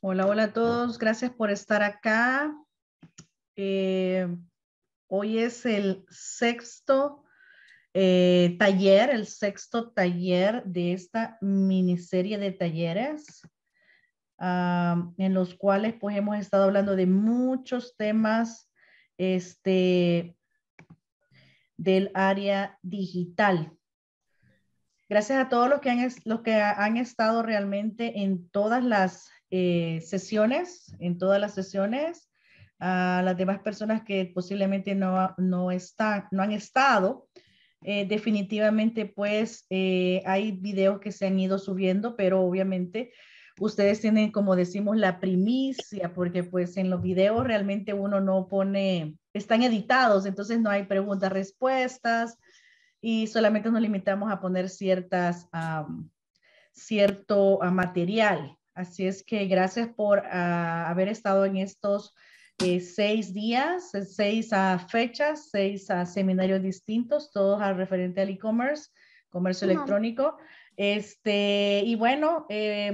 Hola, hola a todos. Gracias por estar acá. Eh, hoy es el sexto eh, taller, el sexto taller de esta miniserie de talleres. en los cuales pues hemos estado hablando de muchos temas este, del área digital. Gracias a todos los que han, los que han estado realmente en todas las eh, sesiones, en todas las sesiones, a las demás personas que posiblemente no, no, no han estado. Eh, definitivamente, pues eh, hay videos que se han ido subiendo, pero obviamente ustedes tienen, como decimos, la primicia, porque pues en los videos realmente uno no pone, están editados, entonces no hay preguntas, respuestas, y solamente nos limitamos a poner ciertas, cierto ah, material. Así es que gracias por ah, haber estado en estos eh, seis días, eh, seis a fechas, seis a seminarios distintos, todos al referente al e-commerce, comercio electrónico. Este, y bueno, eh,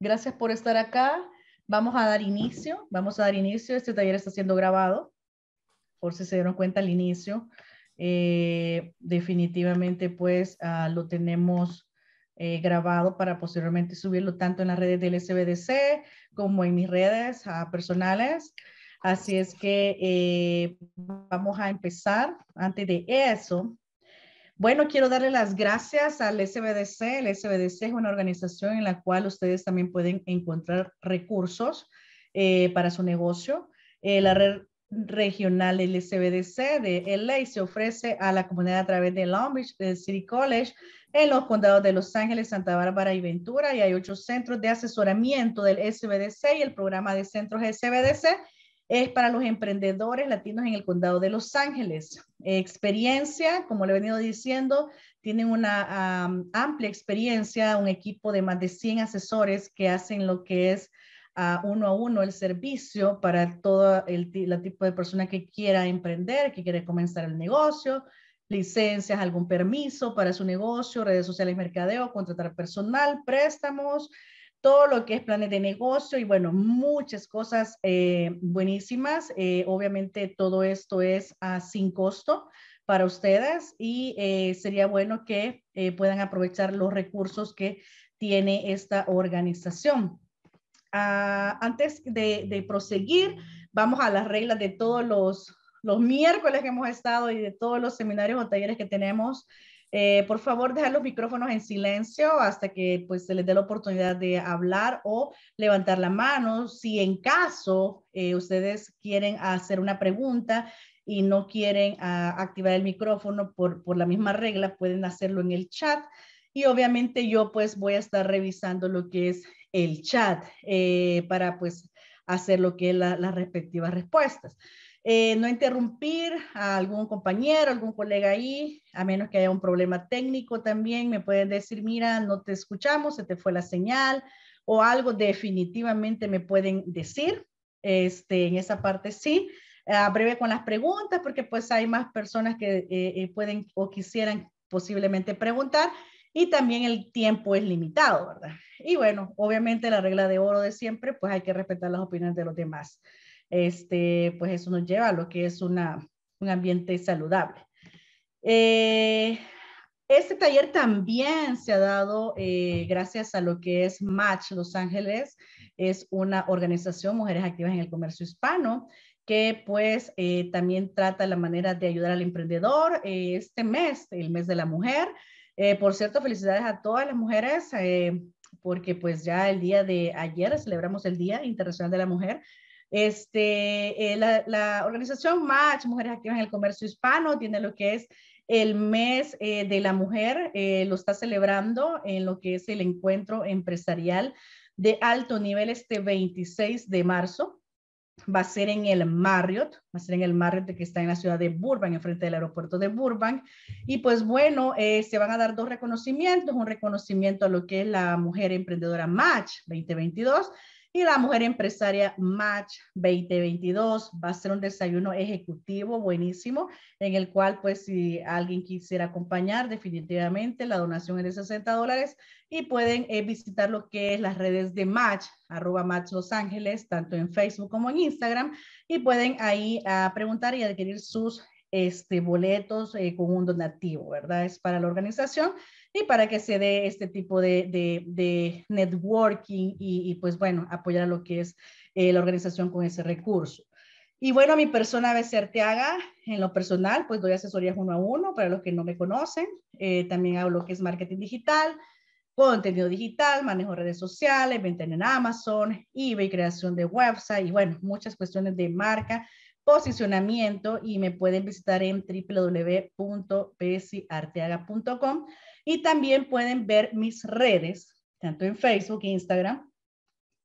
gracias por estar acá. Vamos a dar inicio, vamos a dar inicio. Este taller está siendo grabado, por si se dieron cuenta al inicio. definitivamente, pues ah, lo tenemos eh, grabado para posteriormente subirlo tanto en las redes del SBDC como en mis redes ah, personales. Así es que eh, vamos a empezar. Antes de eso, bueno, quiero darle las gracias al SBDC. El SBDC es una organización en la cual ustedes también pueden encontrar recursos eh, para su negocio. la red regional Sbdc de LA se ofrece a la comunidad a través de Long Beach eh, City College en los condados de Los Ángeles, Santa Bárbara y Ventura y hay ocho centros de asesoramiento del SBDC y el programa de centros SBDC es para los emprendedores latinos en el condado de Los Ángeles. Experiencia, como le he venido diciendo, tienen una amplia experiencia, un equipo de más de 100 asesores que hacen lo que es a uno a uno el servicio para todo el tipo de persona que quiera emprender, que quiere comenzar el negocio, licencias, algún permiso para su negocio, redes sociales, mercadeo, contratar personal, préstamos, todo lo que es planes de negocio y bueno, muchas cosas eh, buenísimas. Eh, obviamente todo esto es a sin costo para ustedes y eh, sería bueno que puedan aprovechar los recursos que tiene esta organización. Ah, antes de, proseguir, vamos a las reglas de todos los, los miércoles que hemos estado y de todos los seminarios o talleres que tenemos. Eh, por favor, dejar los micrófonos en silencio hasta que pues, se les dé la oportunidad de hablar o levantar la mano. Si en caso eh, ustedes quieren hacer una pregunta y no quieren ah, activar el micrófono por, por la misma regla, pueden hacerlo en el chat. Y obviamente yo pues voy a estar revisando lo que es el chat eh, para pues hacer lo que es las respectivas respuestas. Eh, no interrumpir a algún compañero, algún colega ahí, a menos que haya un problema técnico también, me pueden decir, mira, no te escuchamos, se te fue la señal o algo definitivamente me pueden decir. Este, en esa parte sí. A ah, breve con las preguntas, porque pues hay más personas que eh, pueden o quisieran posiblemente preguntar y también el tiempo es limitado, ¿verdad? Y bueno, obviamente la regla de oro de siempre, pues hay que respetar las opiniones de los demás. Este, pues eso nos lleva a lo que es un ambiente saludable. Eh, este taller también se ha dado eh, gracias a lo que es Match Los Ángeles, es una organización Mujeres Activas en el Comercio Hispano que pues eh, también trata la manera de ayudar al emprendedor. este mes, el mes de la mujer, eh, por cierto, felicidades a todas las mujeres, eh, porque pues ya el día de ayer celebramos el Día Internacional de la Mujer. Este, eh, la, organización MATCH, Mujeres Activas en el Comercio Hispano, tiene lo que es el mes de la mujer, lo está celebrando en lo que es el encuentro empresarial de alto nivel este 26 de marzo va a ser en el Marriott, va a ser en el Marriott que está en la ciudad de Burbank, enfrente del aeropuerto de Burbank. Y pues bueno, eh, se van a dar dos reconocimientos, un reconocimiento a lo que es la mujer emprendedora Match 2022 y la Mujer Empresaria Match 2022 va a ser un desayuno ejecutivo buenísimo, en el cual pues si alguien quisiera acompañar, definitivamente la donación es de 60 dólares y pueden eh, visitar lo que es las redes de Match, arroba Match Los Ángeles, tanto en Facebook como en Instagram, y pueden ahí ah, preguntar y adquirir sus este, boletos eh, con un donativo, ¿verdad? Es para la organización y para que se dé este tipo de, networking y, pues bueno, apoyar a lo que es eh, la organización con ese recurso. Y bueno, mi persona haga en lo personal, pues doy asesorías uno a uno para los que no me conocen. Eh, también hago lo que es marketing digital, contenido digital, manejo redes sociales, venta en Amazon, eBay, creación de website y bueno, muchas cuestiones de marca posicionamiento y me pueden visitar en www.pesiarteaga.com y también pueden ver mis redes, tanto en Facebook e Instagram,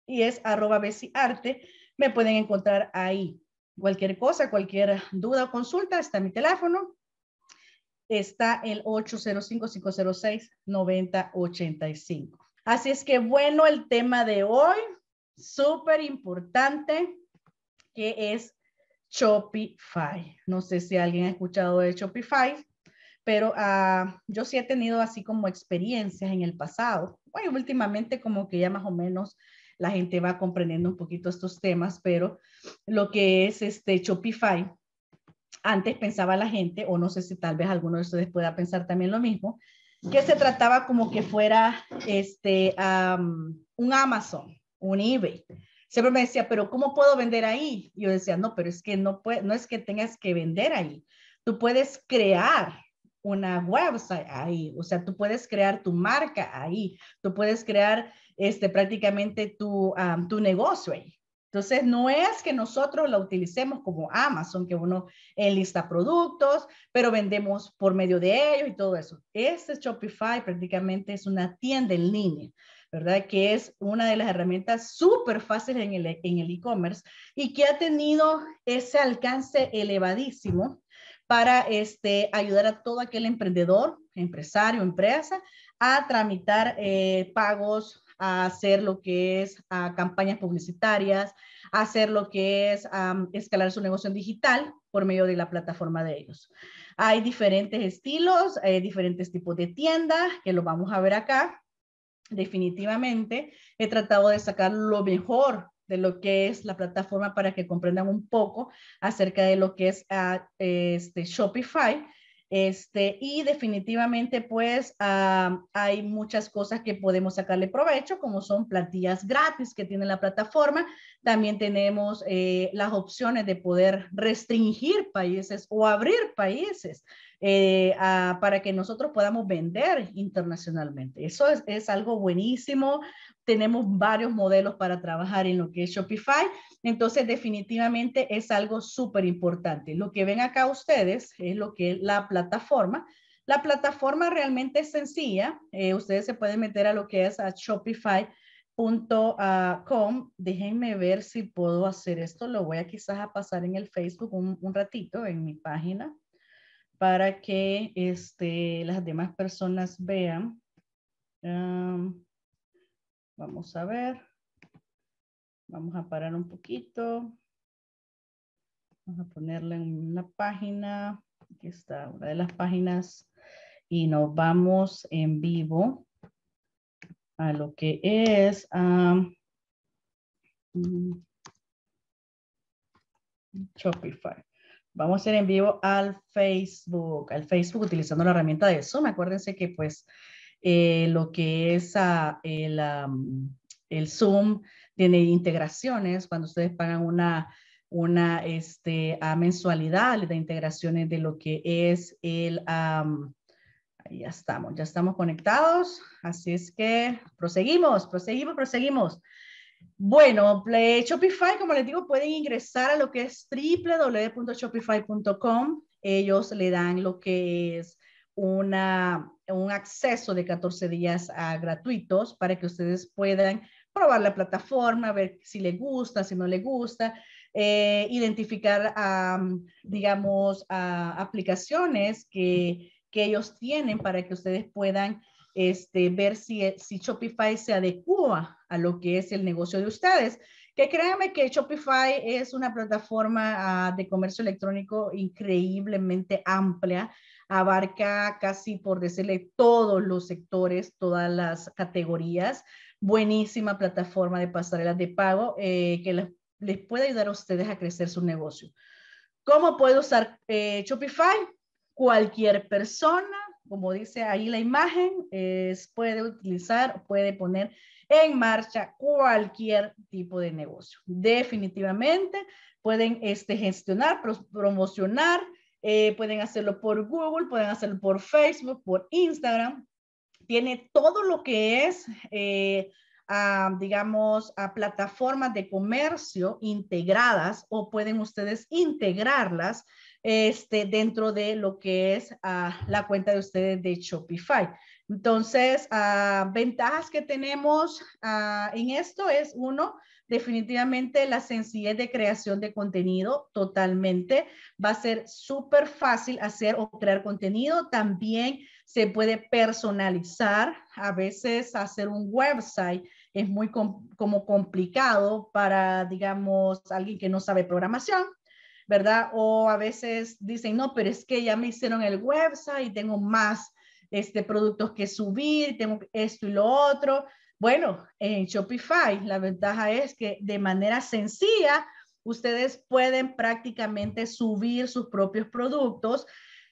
y es arroba besiarte, me pueden encontrar ahí. Cualquier cosa, cualquier duda o consulta, está mi teléfono, está el 805-506-9085. Así es que bueno, el tema de hoy, súper importante, que es Shopify. No sé si alguien ha escuchado de Shopify, pero ah, yo sí he tenido así como experiencias en el pasado. Bueno, últimamente como que ya más o menos la gente va comprendiendo un poquito estos temas, pero lo que es este Shopify, antes pensaba la gente, o no sé si tal vez alguno de ustedes pueda pensar también lo mismo, que se trataba como que fuera este, un Amazon, un eBay siempre me decía, pero ¿cómo puedo vender ahí? Yo decía, no, pero es que no, puede, no es que tengas que vender ahí. Tú puedes crear una website ahí, o sea, tú puedes crear tu marca ahí, tú puedes crear este, prácticamente tu, tu negocio ahí. Entonces, no es que nosotros la utilicemos como Amazon, que uno enlista productos, pero vendemos por medio de ellos y todo eso. Este Shopify prácticamente es una tienda en línea. ¿verdad? Que es una de las herramientas súper fáciles en el e-commerce y que ha tenido ese alcance elevadísimo para este, ayudar a todo aquel emprendedor, empresario, empresa, a tramitar eh, pagos, a hacer lo que es a campañas publicitarias, a hacer lo que es escalar su negocio digital por medio de la plataforma de ellos. Hay diferentes estilos, hay diferentes tipos de tiendas que lo vamos a ver acá definitivamente he tratado de sacar lo mejor de lo que es la plataforma para que comprendan un poco acerca de lo que es ah, este Shopify. Este, y definitivamente pues ah, hay muchas cosas que podemos sacarle provecho, como son plantillas gratis que tiene la plataforma. También tenemos eh, las opciones de poder restringir países o abrir países. Eh, para que nosotros podamos vender internacionalmente. Eso es, algo buenísimo. Tenemos varios modelos para trabajar en lo que es Shopify. Entonces, definitivamente es algo súper importante. Lo que ven acá ustedes es lo que es la plataforma. La plataforma realmente es sencilla. Eh, ustedes se pueden meter a lo que es a Shopify.com. Ah, Déjenme ver si puedo hacer esto. Lo voy a quizás a pasar en el Facebook un ratito, en mi página para que este, las demás personas vean. vamos a ver. Vamos a parar un poquito. Vamos a ponerle en una página. Aquí está una de las páginas. Y nos vamos en vivo a lo que es. Mm, Shopify. Vamos a ir en vivo al Facebook, al Facebook utilizando la herramienta de Zoom. Acuérdense que pues eh, lo que es ah, el, Zoom tiene integraciones. Cuando ustedes pagan una, una este, a mensualidad de integraciones de lo que es el... ya estamos, ya estamos conectados. Así es que proseguimos, proseguimos, proseguimos. Bueno, Shopify, como les digo, pueden ingresar a lo que es www.shopify.com. Ellos le dan lo que es una, un acceso de 14 días a gratuitos para que ustedes puedan probar la plataforma, ver si le gusta, si no le gusta, eh, identificar, digamos, aplicaciones que, que ellos tienen para que ustedes puedan este, ver eh, si, Shopify se adecua a lo que es el negocio de ustedes. Que créanme que Shopify es una plataforma ah, de comercio electrónico increíblemente amplia, abarca casi, por decirle, todos los sectores, todas las categorías. Buenísima plataforma de pasarelas de pago eh, que les, puede ayudar a ustedes a crecer su negocio. ¿Cómo puede usar eh, Shopify? Cualquier persona como dice ahí la imagen, puede utilizar, puede poner en marcha cualquier tipo de negocio. Definitivamente pueden este, gestionar, promocionar, eh, pueden hacerlo por Google, pueden hacerlo por Facebook, por Instagram. Tiene todo lo que es, eh, digamos, a plataformas de comercio integradas o pueden ustedes integrarlas este, dentro de lo que es ah, la cuenta de ustedes de Shopify. Entonces, ah, ventajas que tenemos ah, en esto es uno, definitivamente la sencillez de creación de contenido totalmente. Va a ser súper fácil hacer o crear contenido. También se puede personalizar. A veces hacer un website es muy como complicado para, digamos, alguien que no sabe programación ¿verdad? O a veces dicen, no, pero es que ya me hicieron el website y tengo más este, productos que subir, tengo esto y lo otro. Bueno, en Shopify la ventaja es que de manera sencilla ustedes pueden prácticamente subir sus propios productos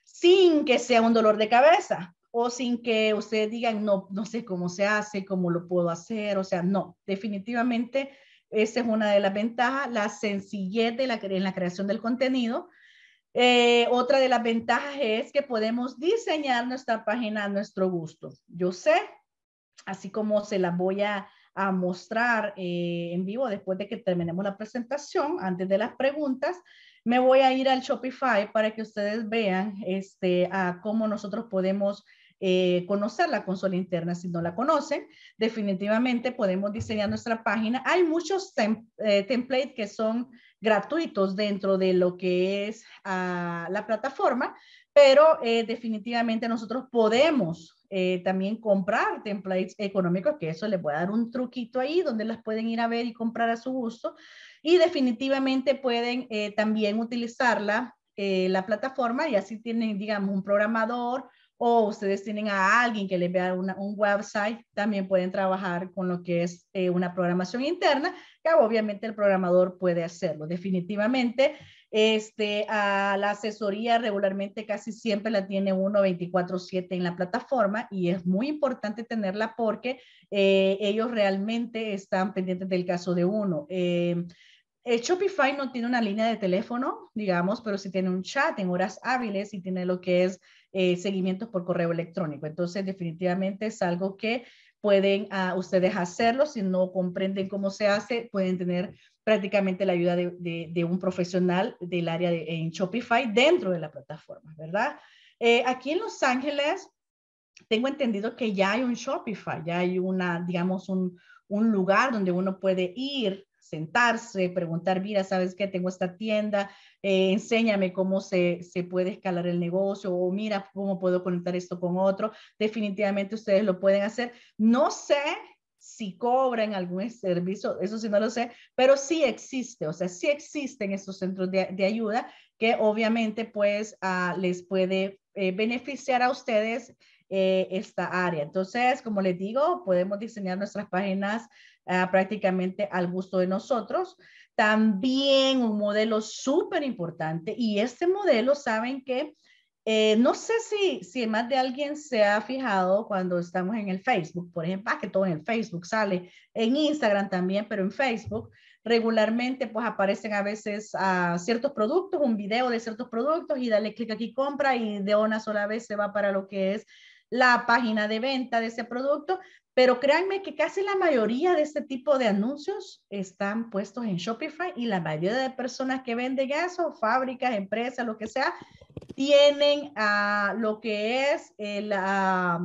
sin que sea un dolor de cabeza o sin que ustedes digan, no, no sé cómo se hace, cómo lo puedo hacer. O sea, no, definitivamente esa es una de las ventajas, la sencillez de la, en la creación del contenido. Eh, otra de las ventajas es que podemos diseñar nuestra página a nuestro gusto. Yo sé, así como se la voy a, mostrar eh, en vivo después de que terminemos la presentación, antes de las preguntas, me voy a ir al Shopify para que ustedes vean este, a cómo nosotros podemos eh, conocer la consola interna. Si no la conocen, definitivamente podemos diseñar nuestra página. Hay muchos eh, templates que son gratuitos dentro de lo que es ah, la plataforma, pero eh, definitivamente nosotros podemos también comprar templates económicos, que eso les voy a dar un truquito ahí, donde las pueden ir a ver y comprar a su gusto. Y definitivamente pueden también utilizarla la plataforma y así tienen, digamos, un programador o ustedes tienen a alguien que les vea un website, también pueden trabajar con lo que es eh, una programación interna, que obviamente el programador puede hacerlo. Definitivamente, este, a la asesoría regularmente casi siempre la tiene uno 24/7 en la plataforma y es muy importante tenerla porque eh, ellos realmente están pendientes del caso de uno. Eh, Shopify no tiene una línea de teléfono, digamos, pero sí tiene un chat en horas hábiles y tiene lo que es eh, seguimientos por correo electrónico. Entonces, definitivamente es algo que pueden ah, ustedes hacerlo. Si no comprenden cómo se hace, pueden tener prácticamente la ayuda de, un profesional del área en Shopify dentro de la plataforma, ¿verdad? Eh, aquí en Los Ángeles, tengo entendido que ya hay un Shopify, ya hay una, digamos, un, un lugar donde uno puede ir sentarse, preguntar, mira, ¿sabes qué? Tengo esta tienda, eh, enséñame cómo se, puede escalar el negocio o mira cómo puedo conectar esto con otro. Definitivamente ustedes lo pueden hacer. No sé si cobran algún servicio, eso sí no lo sé, pero sí existe, o sea, sí existen estos centros de, ayuda que obviamente pues ah, les puede eh, beneficiar a ustedes eh, esta área. Entonces, como les digo, podemos diseñar nuestras páginas ah, prácticamente al gusto de nosotros. También un modelo súper importante y este modelo, saben que eh, no sé si, si más de alguien se ha fijado cuando estamos en el Facebook, por ejemplo, ah, que todo en el Facebook sale, en Instagram también, pero en Facebook regularmente pues aparecen a veces a ah, ciertos productos, un video de ciertos productos y dale clic aquí compra y de una sola vez se va para lo que es la página de venta de ese producto, pero créanme que casi la mayoría de este tipo de anuncios están puestos en Shopify y la mayoría de personas que venden eso, fábricas, empresas, lo que sea, tienen a ah, lo que es eh, la,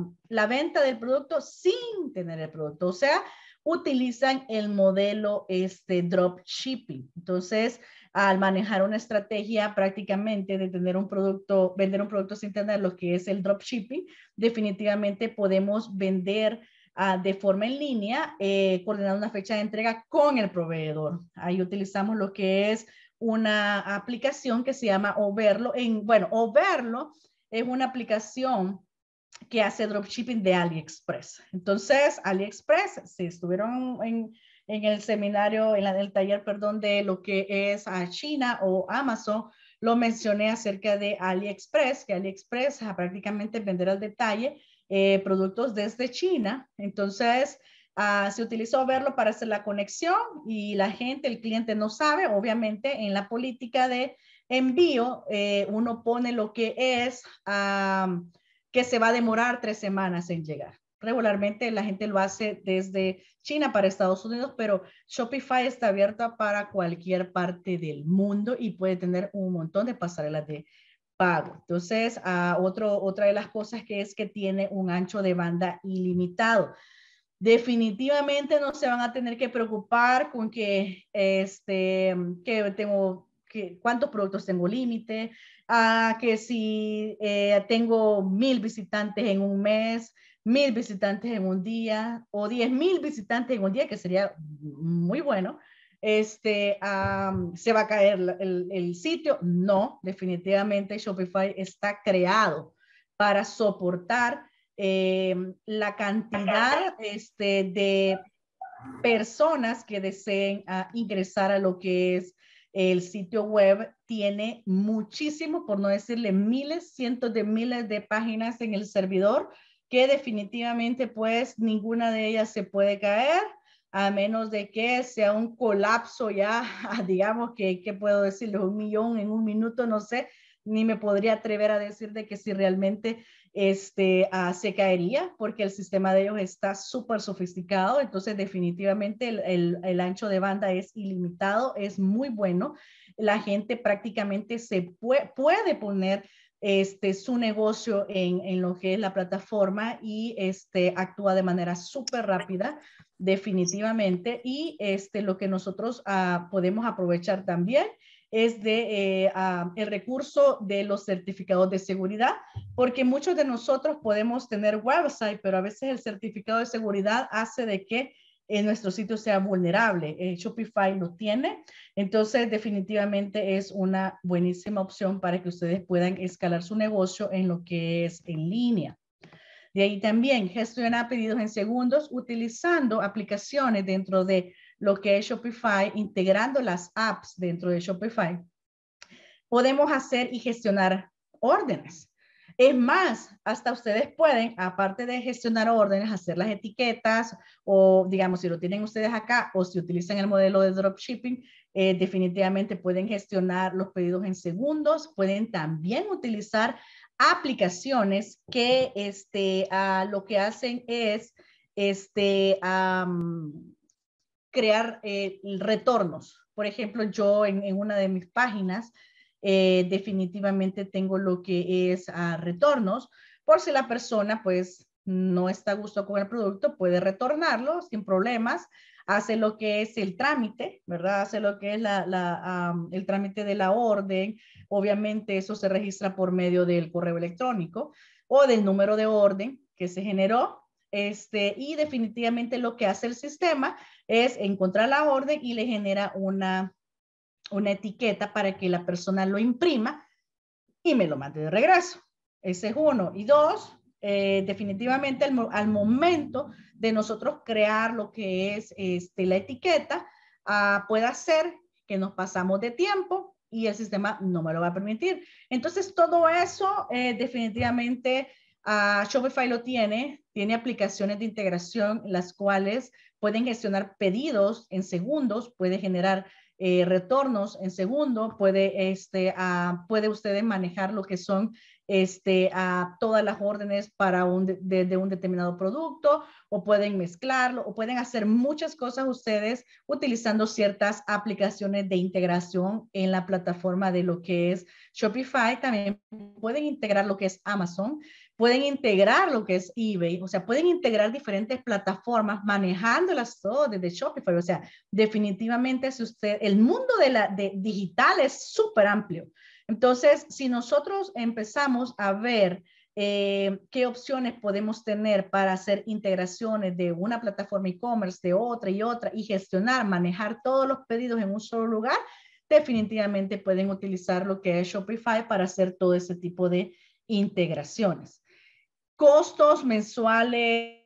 venta del producto sin tener el producto. O sea, utilizan el modelo este dropshipping. Entonces, al manejar una estrategia prácticamente de tener un producto, vender un producto sin tener lo que es el dropshipping, definitivamente podemos vender ah, de forma en línea, eh, coordinar una fecha de entrega con el proveedor. Ahí utilizamos lo que es una aplicación que se llama Overlo. En, bueno, Overlo es una aplicación que hace dropshipping de AliExpress. Entonces, AliExpress, si estuvieron en en el seminario, en, el taller, perdón, de lo que es a China o Amazon, lo mencioné acerca de AliExpress, que AliExpress ah, prácticamente venderá al detalle eh, productos desde China. Entonces, ah, se utilizó verlo para hacer la conexión y la gente, el cliente no sabe, obviamente en la política de envío eh, uno pone lo que es que se va a demorar tres semanas en llegar regularmente la gente lo hace desde China para Estados Unidos, pero Shopify está abierta para cualquier parte del mundo y puede tener un montón de pasarelas de pago. Entonces, a otro, otra de las cosas que es que tiene un ancho de banda ilimitado. Definitivamente no se van a tener que preocupar con que, este, que tengo que, cuántos productos tengo límite, a que si eh, tengo mil visitantes en un mes, mil visitantes en un día o diez mil visitantes en un día, que sería muy bueno, este, ¿se va a caer el, sitio? No, definitivamente Shopify está creado para soportar em, la cantidad este, de personas que deseen ah, ingresar a lo que es el sitio web. Tiene muchísimo, por no decirle miles, cientos de miles de páginas en el servidor que definitivamente pues ninguna de ellas se puede caer a menos de que sea un colapso ya, digamos que, ¿qué puedo decirle Un millón en un minuto, no sé, ni me podría atrever a decir de que si realmente este, ah, se caería, porque el sistema de ellos está súper sofisticado, entonces definitivamente el, ancho de banda es ilimitado, es muy bueno, la gente prácticamente se puede poner este, su negocio en, lo que es la plataforma y este, actúa de manera súper rápida, definitivamente. Y este, lo que nosotros ah, podemos aprovechar también es de eh, ah, el recurso de los certificados de seguridad, porque muchos de nosotros podemos tener website, pero a veces el certificado de seguridad hace de que en nuestro sitio sea vulnerable. Eh, Shopify lo tiene, entonces definitivamente es una buenísima opción para que ustedes puedan escalar su negocio en lo que es en línea. De ahí también gestionar pedidos en segundos utilizando aplicaciones dentro de lo que es Shopify, integrando las apps dentro de Shopify. Podemos hacer y gestionar órdenes. Es más, hasta ustedes pueden, aparte de gestionar órdenes, hacer las etiquetas o, digamos, si lo tienen ustedes acá o si utilizan el modelo de dropshipping, eh, definitivamente pueden gestionar los pedidos en segundos, pueden también utilizar aplicaciones que este, ah, lo que hacen es este, crear eh, retornos. Por ejemplo, yo en una de mis páginas, eh, definitivamente tengo lo que es a ah, retornos, por si la persona pues no está a gusto con el producto, puede retornarlo sin problemas, hace lo que es el trámite, ¿verdad? Hace lo que es la, el trámite de la orden, obviamente eso se registra por medio del correo electrónico o del número de orden que se generó, este, y definitivamente lo que hace el sistema es encontrar la orden y le genera una una etiqueta para que la persona lo imprima y me lo mande de regreso. Ese es uno. Y dos, eh, definitivamente al, momento de nosotros crear lo que es este, la etiqueta, ah, puede ser que nos pasamos de tiempo y el sistema no me lo va a permitir. Entonces, todo eso eh, definitivamente ah, Shopify lo tiene, tiene aplicaciones de integración, las cuales pueden gestionar pedidos en segundos, puede generar eh, retornos en segundo, puede, este, ah, puede usted manejar lo que son este, a ah, todas las órdenes para un de, un determinado producto o pueden mezclarlo o pueden hacer muchas cosas ustedes utilizando ciertas aplicaciones de integración en la plataforma de lo que es Shopify. También pueden integrar lo que es Amazon pueden integrar lo que es eBay, o sea, pueden integrar diferentes plataformas manejándolas todo desde Shopify. O sea, definitivamente si usted, el mundo de la de digital es súper amplio. Entonces, si nosotros empezamos a ver eh, qué opciones podemos tener para hacer integraciones de una plataforma e-commerce, de otra y otra, y gestionar, manejar todos los pedidos en un solo lugar, definitivamente pueden utilizar lo que es Shopify para hacer todo ese tipo de integraciones. ¿Costos mensuales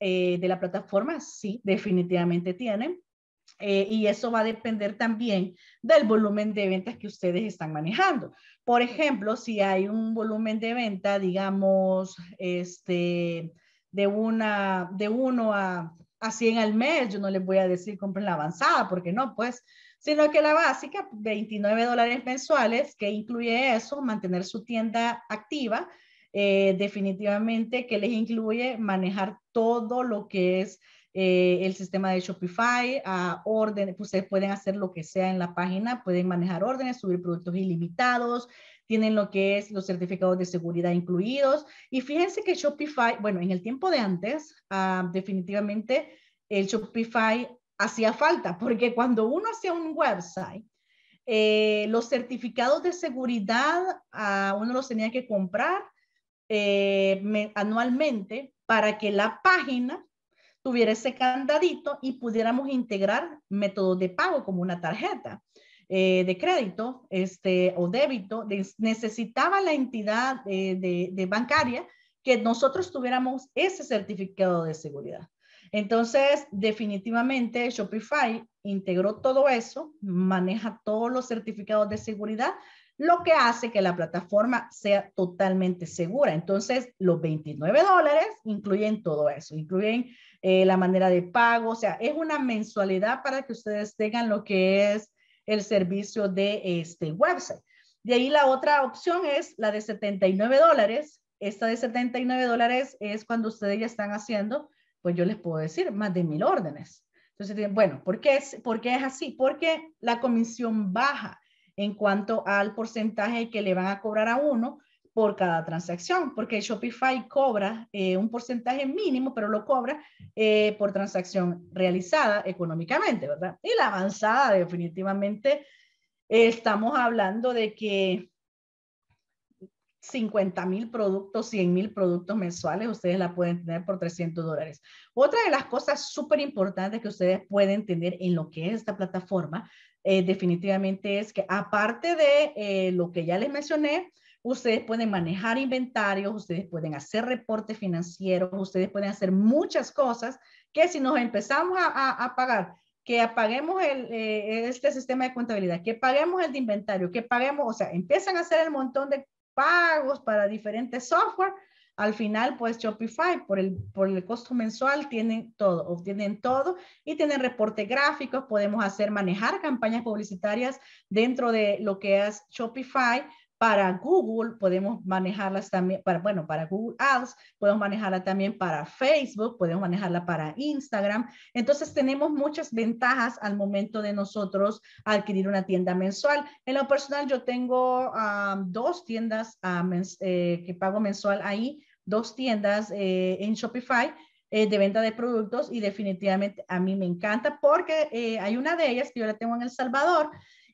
eh, de la plataforma? Sí, definitivamente tienen. Eh, y eso va a depender también del volumen de ventas que ustedes están manejando. Por ejemplo, si hay un volumen de venta, digamos, este, de, una, de uno a, a 100 al mes, yo no les voy a decir compren la avanzada, porque no, pues, sino que la básica, 29 dólares mensuales, que incluye eso, mantener su tienda activa, eh, definitivamente que les incluye manejar todo lo que es eh, el sistema de Shopify, a órdenes, pues, ustedes pueden hacer lo que sea en la página, pueden manejar órdenes, subir productos ilimitados, tienen lo que es los certificados de seguridad incluidos. Y fíjense que Shopify, bueno, en el tiempo de antes, ah, definitivamente el Shopify hacía falta, porque cuando uno hacía un website, eh, los certificados de seguridad a ah, uno los tenía que comprar eh, anualmente para que la página tuviera ese candadito y pudiéramos integrar métodos de pago como una tarjeta eh, de crédito este, o débito. necesitaba la entidad eh, de bancaria que nosotros tuviéramos ese certificado de seguridad. Entonces, definitivamente Shopify integró todo eso, maneja todos los certificados de seguridad, lo que hace que la plataforma sea totalmente segura. Entonces, los 29 dólares incluyen todo eso, incluyen eh, la manera de pago, o sea, es una mensualidad para que ustedes tengan lo que es el servicio de este website. De ahí la otra opción es la de 79 dólares. Esta de 79 dólares es cuando ustedes ya están haciendo pues yo les puedo decir más de mil órdenes. Entonces, bueno, ¿por qué es, por qué es así? Porque la comisión baja en cuanto al porcentaje que le van a cobrar a uno por cada transacción, porque Shopify cobra eh, un porcentaje mínimo, pero lo cobra eh, por transacción realizada económicamente, ¿verdad? Y la avanzada definitivamente eh, estamos hablando de que 50 mil productos, 100 mil productos mensuales, ustedes la pueden tener por 300 dólares. Otra de las cosas súper importantes que ustedes pueden tener en lo que es esta plataforma, eh, definitivamente es que aparte de eh, lo que ya les mencioné, ustedes pueden manejar inventarios, ustedes pueden hacer reportes financieros, ustedes pueden hacer muchas cosas que si nos empezamos a, pagar que apaguemos el, eh, este sistema de contabilidad, que paguemos el de inventario, que paguemos, o sea, empiezan a hacer el montón de pagos, para diferentes software. Al final, pues Shopify, por el, por el costo mensual, tienen todo, obtienen todo y tienen reportes gráficos. Podemos hacer, manejar campañas publicitarias dentro de lo que es Shopify para Google podemos manejarlas también, para, bueno, para Google Ads, podemos manejarla también para Facebook, podemos manejarla para Instagram. Entonces tenemos muchas ventajas al momento de nosotros adquirir una tienda mensual. En lo personal yo tengo ah, dos tiendas ah, eh, que pago mensual ahí, dos tiendas eh, en Shopify eh, de venta de productos y definitivamente a mí me encanta porque hay una de ellas que yo la tengo en El Salvador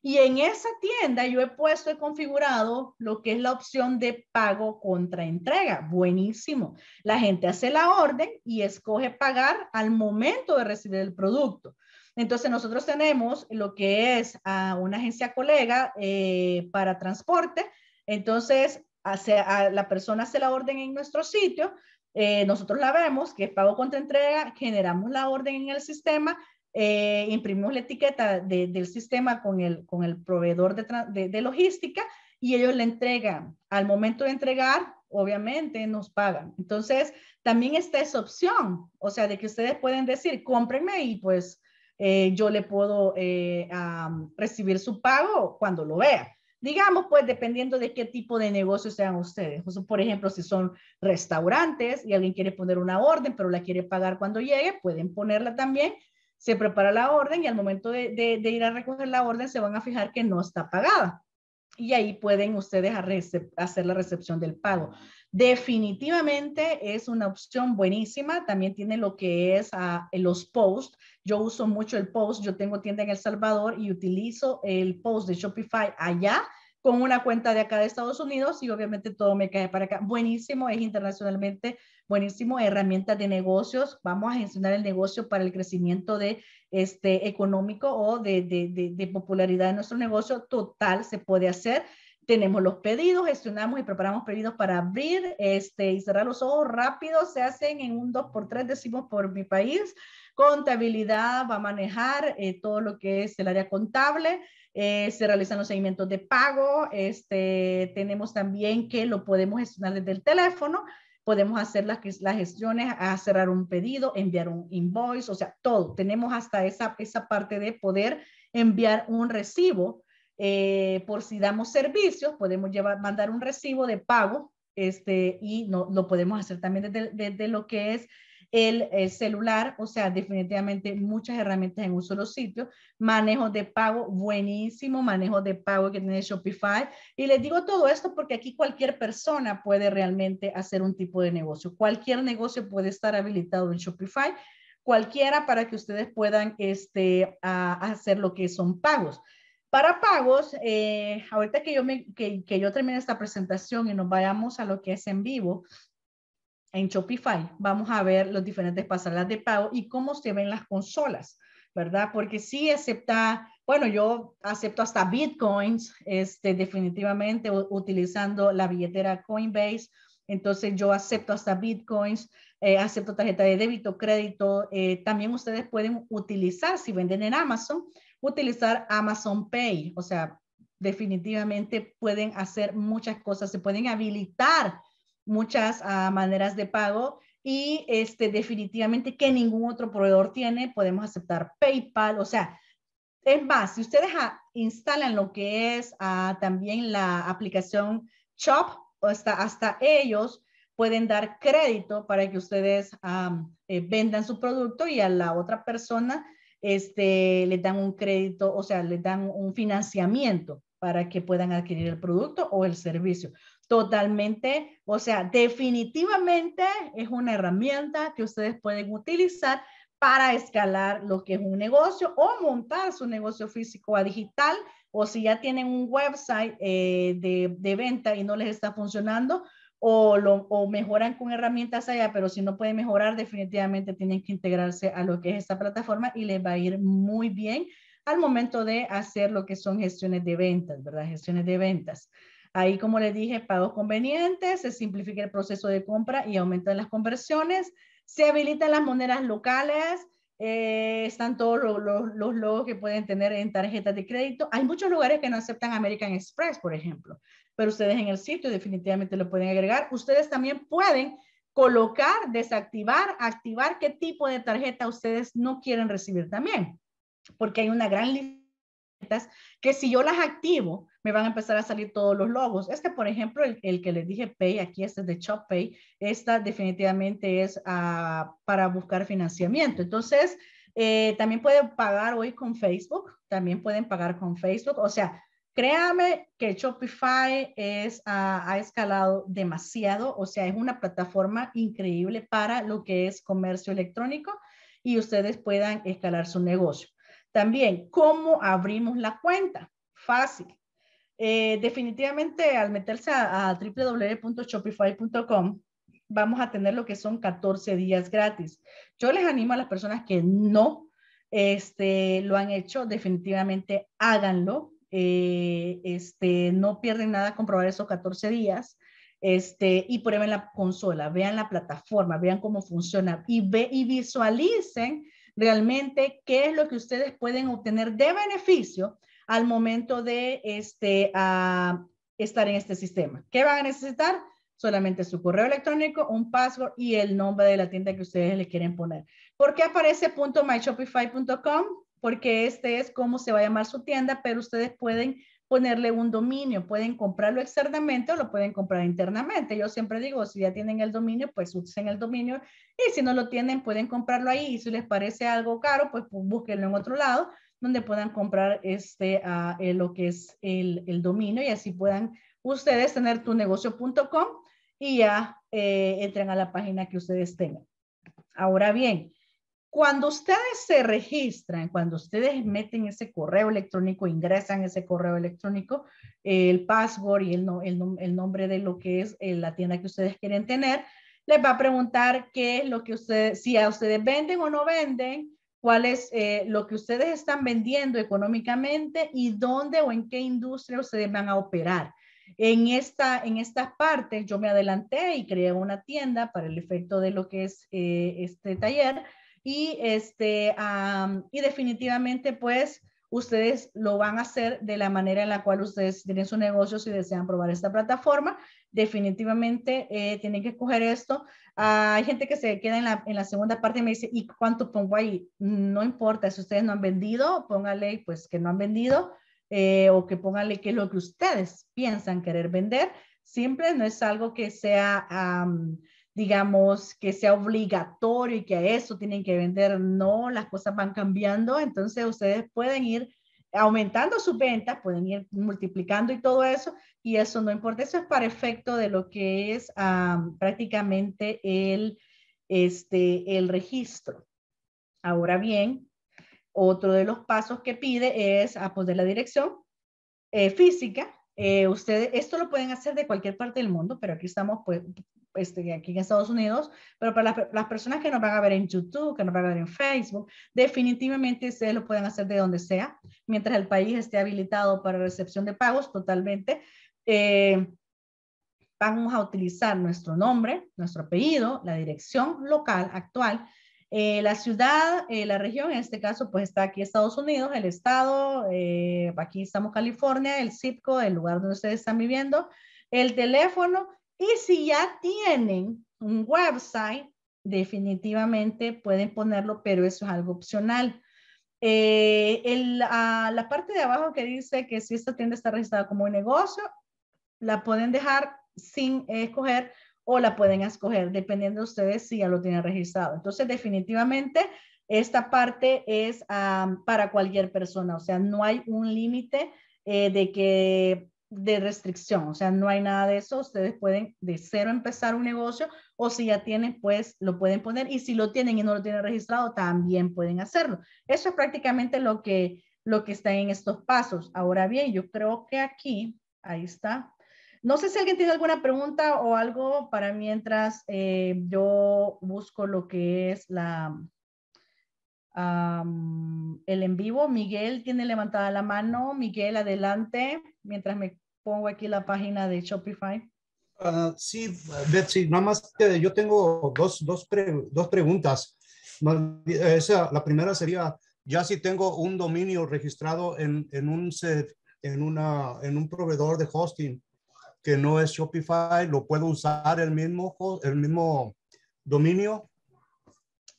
y en esa tienda yo he puesto, y configurado lo que es la opción de pago contra entrega. Buenísimo. La gente hace la orden y escoge pagar al momento de recibir el producto. Entonces nosotros tenemos lo que es a una agencia colega eh, para transporte. Entonces hace, la persona hace la orden en nuestro sitio. Eh, nosotros la vemos, que es pago contra entrega, generamos la orden en el sistema eh, imprimimos la etiqueta del sistema con el, con el proveedor de, logística y ellos la entregan. Al momento de entregar, obviamente nos pagan. Entonces, también está esa opción, o sea, de que ustedes pueden decir, cómprenme y pues eh, yo le puedo eh, recibir su pago cuando lo vea. Digamos, pues dependiendo de qué tipo de negocio sean ustedes. por ejemplo, si son restaurantes y alguien quiere poner una orden, pero la quiere pagar cuando llegue, pueden ponerla también se prepara la orden y al momento de, ir a recoger la orden se van a fijar que no está pagada y ahí pueden ustedes hacer la recepción del pago. Definitivamente es una opción buenísima. También tiene lo que es ah, eh, los posts. Yo uso mucho el post. Yo tengo tienda en El Salvador y utilizo el post de Shopify allá con una cuenta de acá de Estados Unidos y obviamente todo me cae para acá. Buenísimo, es internacionalmente buenísimo, herramientas de negocios, vamos a gestionar el negocio para el crecimiento de este económico o de, de, de, popularidad de nuestro negocio, total se puede hacer tenemos los pedidos, gestionamos y preparamos pedidos para abrir este, y cerrar los ojos rápido, se hacen en un 2x3, decimos por mi país. Contabilidad va a manejar eh, todo lo que es el área contable. Eh, se realizan los seguimientos de pago, este, tenemos también que lo podemos gestionar desde el teléfono, podemos hacer las, las gestiones, cerrar un pedido, enviar un invoice, o sea, todo. Tenemos hasta esa, esa parte de poder enviar un recibo. Eh, por si damos servicios, podemos llevar, mandar un recibo de pago este, y no, lo podemos hacer también desde, desde lo que es el, celular, o sea, definitivamente muchas herramientas en un solo sitio, manejo de pago, buenísimo, manejo de pago que tiene Shopify. Y les digo todo esto porque aquí cualquier persona puede realmente hacer un tipo de negocio, cualquier negocio puede estar habilitado en Shopify cualquiera para que ustedes puedan este, hacer lo que son pagos. Para pagos, eh, ahorita que yo, me, que, que yo termine esta presentación y nos vayamos a lo que es en vivo, en Shopify. Vamos a ver los diferentes pasarelas de pago y cómo se ven las consolas, ¿verdad? Porque si acepta, bueno, yo acepto hasta bitcoins, este, definitivamente utilizando la billetera Coinbase. Entonces yo acepto hasta bitcoins, eh, acepto tarjeta de débito, crédito. Eh, también ustedes pueden utilizar, si venden en Amazon, utilizar Amazon Pay. O sea, definitivamente pueden hacer muchas cosas, se pueden habilitar muchas ah, maneras de pago y este, definitivamente que ningún otro proveedor tiene. Podemos aceptar PayPal, o sea, es más, si ustedes ah, instalan lo que es ah, también la aplicación Shop, hasta, hasta ellos pueden dar crédito para que ustedes eh, vendan su producto y a la otra persona este, le dan un crédito, o sea, le dan un financiamiento para que puedan adquirir el producto o el servicio totalmente, o sea, definitivamente es una herramienta que ustedes pueden utilizar para escalar lo que es un negocio o montar su negocio físico a digital o si ya tienen un website eh, de, venta y no les está funcionando o, lo, o mejoran con herramientas allá, pero si no pueden mejorar, definitivamente tienen que integrarse a lo que es esta plataforma y les va a ir muy bien al momento de hacer lo que son gestiones de ventas, ¿verdad? Gestiones de ventas. Ahí, como les dije, pagos convenientes, se simplifica el proceso de compra y aumentan las conversiones, se habilitan las monedas locales, eh, están todos los, los, logos que pueden tener en tarjetas de crédito. Hay muchos lugares que no aceptan American Express, por ejemplo, pero ustedes en el sitio definitivamente lo pueden agregar. Ustedes también pueden colocar, desactivar, activar qué tipo de tarjeta ustedes no quieren recibir también, porque hay una gran lista que si yo las activo, me van a empezar a salir todos los logos. Este, por ejemplo, el, que les dije Pay, aquí este es de pay esta definitivamente es ah, para buscar financiamiento. Entonces, eh, también pueden pagar hoy con Facebook, también pueden pagar con Facebook, o sea, Créame que Shopify es, ah, ha escalado demasiado, o sea, es una plataforma increíble para lo que es comercio electrónico y ustedes puedan escalar su negocio. También, ¿cómo abrimos la cuenta? Fácil. Eh, definitivamente al meterse a, www.shopify.com vamos a tener lo que son 14 días gratis. Yo les animo a las personas que no este, lo han hecho, definitivamente háganlo. Eh, este, no pierden nada comprobar esos 14 días. Este, y prueben la consola, vean la plataforma, vean cómo funciona y, ve, y visualicen realmente qué es lo que ustedes pueden obtener de beneficio al momento de este, ah, estar en este sistema. ¿Qué va a necesitar? Solamente su correo electrónico, un password y el nombre de la tienda que ustedes le quieren poner. ¿Por qué aparece .myshopify.com? Porque este es cómo se va a llamar su tienda, pero ustedes pueden ponerle un dominio. Pueden comprarlo externamente o lo pueden comprar internamente. Yo siempre digo, si ya tienen el dominio, pues usen el dominio y si no lo tienen, pueden comprarlo ahí y si les parece algo caro, pues, pues búsquenlo en otro lado donde puedan comprar este, ah, eh, lo que es el, el, dominio y así puedan ustedes tener tu negocio.com y ya eh, entren a la página que ustedes tengan. Ahora bien, cuando ustedes se registran, cuando ustedes meten ese correo electrónico, ingresan ese correo electrónico, el password y el, el nombre de lo que es eh, la tienda que ustedes quieren tener, les va a preguntar qué es lo que ustedes, si a ustedes venden o no venden, cuál es eh, lo que ustedes están vendiendo económicamente y dónde o en qué industria ustedes van a operar. En, esta, en estas partes yo me adelanté y creé una tienda para el efecto de lo que es eh, este taller y, este, y definitivamente pues ustedes lo van a hacer de la manera en la cual ustedes tienen su negocio si desean probar esta plataforma. Definitivamente eh, tienen que escoger esto. Ah, hay gente que se queda en la, segunda parte y me dice, ¿y cuánto pongo ahí? No importa, si ustedes no han vendido, póngale pues que no han vendido eh, o que póngale que es lo que ustedes piensan querer vender. Siempre no es algo que sea digamos, que sea obligatorio y que a eso tienen que vender. No, las cosas van cambiando, entonces ustedes pueden ir aumentando sus ventas, pueden ir multiplicando y todo eso, y eso no importa, eso es para efecto de lo que es prácticamente el, este, el registro. Ahora bien, otro de los pasos que pide es a poner la dirección eh, física. Eh, ustedes, esto lo pueden hacer de cualquier parte del mundo, pero aquí estamos pues, este, aquí en Estados Unidos, pero para las, personas que nos van a ver en YouTube, que nos van a ver en Facebook, definitivamente ustedes lo pueden hacer de donde sea, mientras el país esté habilitado para recepción de pagos totalmente. Eh, vamos a utilizar nuestro nombre, nuestro apellido, la dirección local actual, eh, la ciudad, eh, la región, en este caso, pues está aquí Estados Unidos, el estado, aquí estamos California, el zip el lugar donde ustedes están viviendo, el teléfono y si ya tienen un website, definitivamente pueden ponerlo, pero eso es algo opcional. Eh, ah, la parte de abajo que dice que si esta tienda está registrada como un negocio, la pueden dejar sin escoger o la pueden escoger dependiendo de ustedes si ya lo tienen registrado. Entonces, definitivamente, esta parte es ah, para cualquier persona, o sea, no hay un límite eh, de que de restricción, o sea, no hay nada de eso, ustedes pueden de cero empezar un negocio o si ya tienen, pues lo pueden poner y si lo tienen y no lo tienen registrado, también pueden hacerlo. Eso es prácticamente lo que, lo que está en estos pasos. Ahora bien, yo creo que aquí, ahí está. No sé si alguien tiene alguna pregunta o algo para mientras eh, yo busco lo que es la, el en vivo. Miguel tiene levantada la mano. Miguel, adelante, mientras me pongo aquí la página de Shopify. Ah, sí, Betsy, nada más que yo tengo dos, dos, dos preguntas. la primera sería, ya si tengo un dominio registrado en, en, un, en, una, en un proveedor de hosting que no es Shopify, ¿lo puedo usar el mismo, el mismo dominio?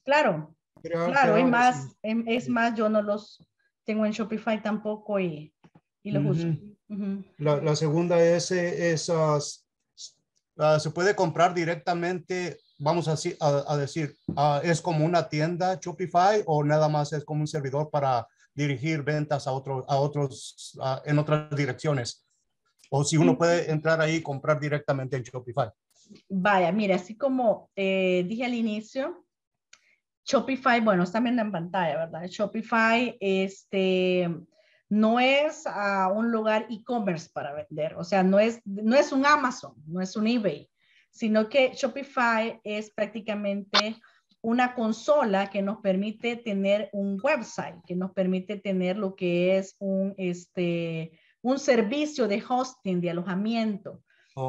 Claro, claro, es más, es más, yo no los tengo en Shopify tampoco y, y los uso la, segunda es, eh, esas ah, ah, se puede comprar directamente, vamos a, decir, ah, es como una tienda Shopify o nada más es como un servidor para dirigir ventas a, otros a otros, en otras direcciones. O si uno puede entrar ahí y comprar directamente en Shopify. Vaya, mira, así como eh, dije al inicio, Shopify, bueno, está viendo en pantalla, ¿verdad? Shopify, este, no es ah, un lugar e-commerce para vender, o sea, no es, no es un Amazon, no es un eBay, sino que Shopify es prácticamente una consola que nos permite tener un website, que nos permite tener lo que es un, este, un servicio de hosting, de alojamiento.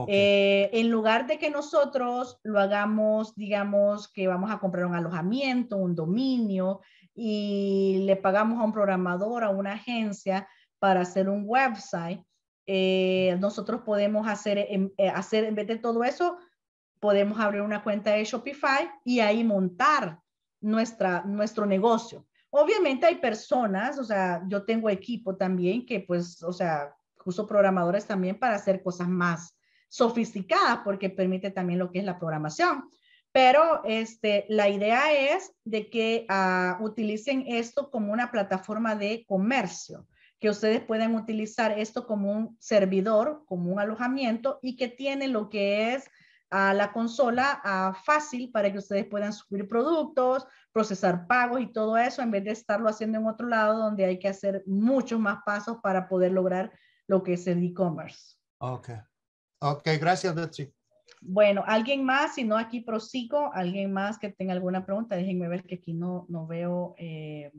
Eh, en lugar de que nosotros lo hagamos, digamos que vamos a comprar un alojamiento, un dominio, y le pagamos a un programador, a una agencia para hacer un website, eh, nosotros podemos hacer en, eh, hacer, en vez de todo eso, podemos abrir una cuenta de Shopify y ahí montar nuestra, nuestro negocio. Obviamente hay personas, o sea, yo tengo equipo también que pues, o sea, uso programadores también para hacer cosas más sofisticadas porque permite también lo que es la programación. Pero este, la idea es de que ah, utilicen esto como una plataforma de comercio, que ustedes pueden utilizar esto como un servidor, como un alojamiento y que tiene lo que es ah, la consola ah, fácil para que ustedes puedan subir productos, procesar pagos y todo eso, en vez de estarlo haciendo en otro lado donde hay que hacer muchos más pasos para poder lograr lo que es el e-commerce. Ok. Ok, gracias, Betsy. Bueno, alguien más, si no aquí prosigo, alguien más que tenga alguna pregunta, déjenme ver que aquí no, no veo. Eh,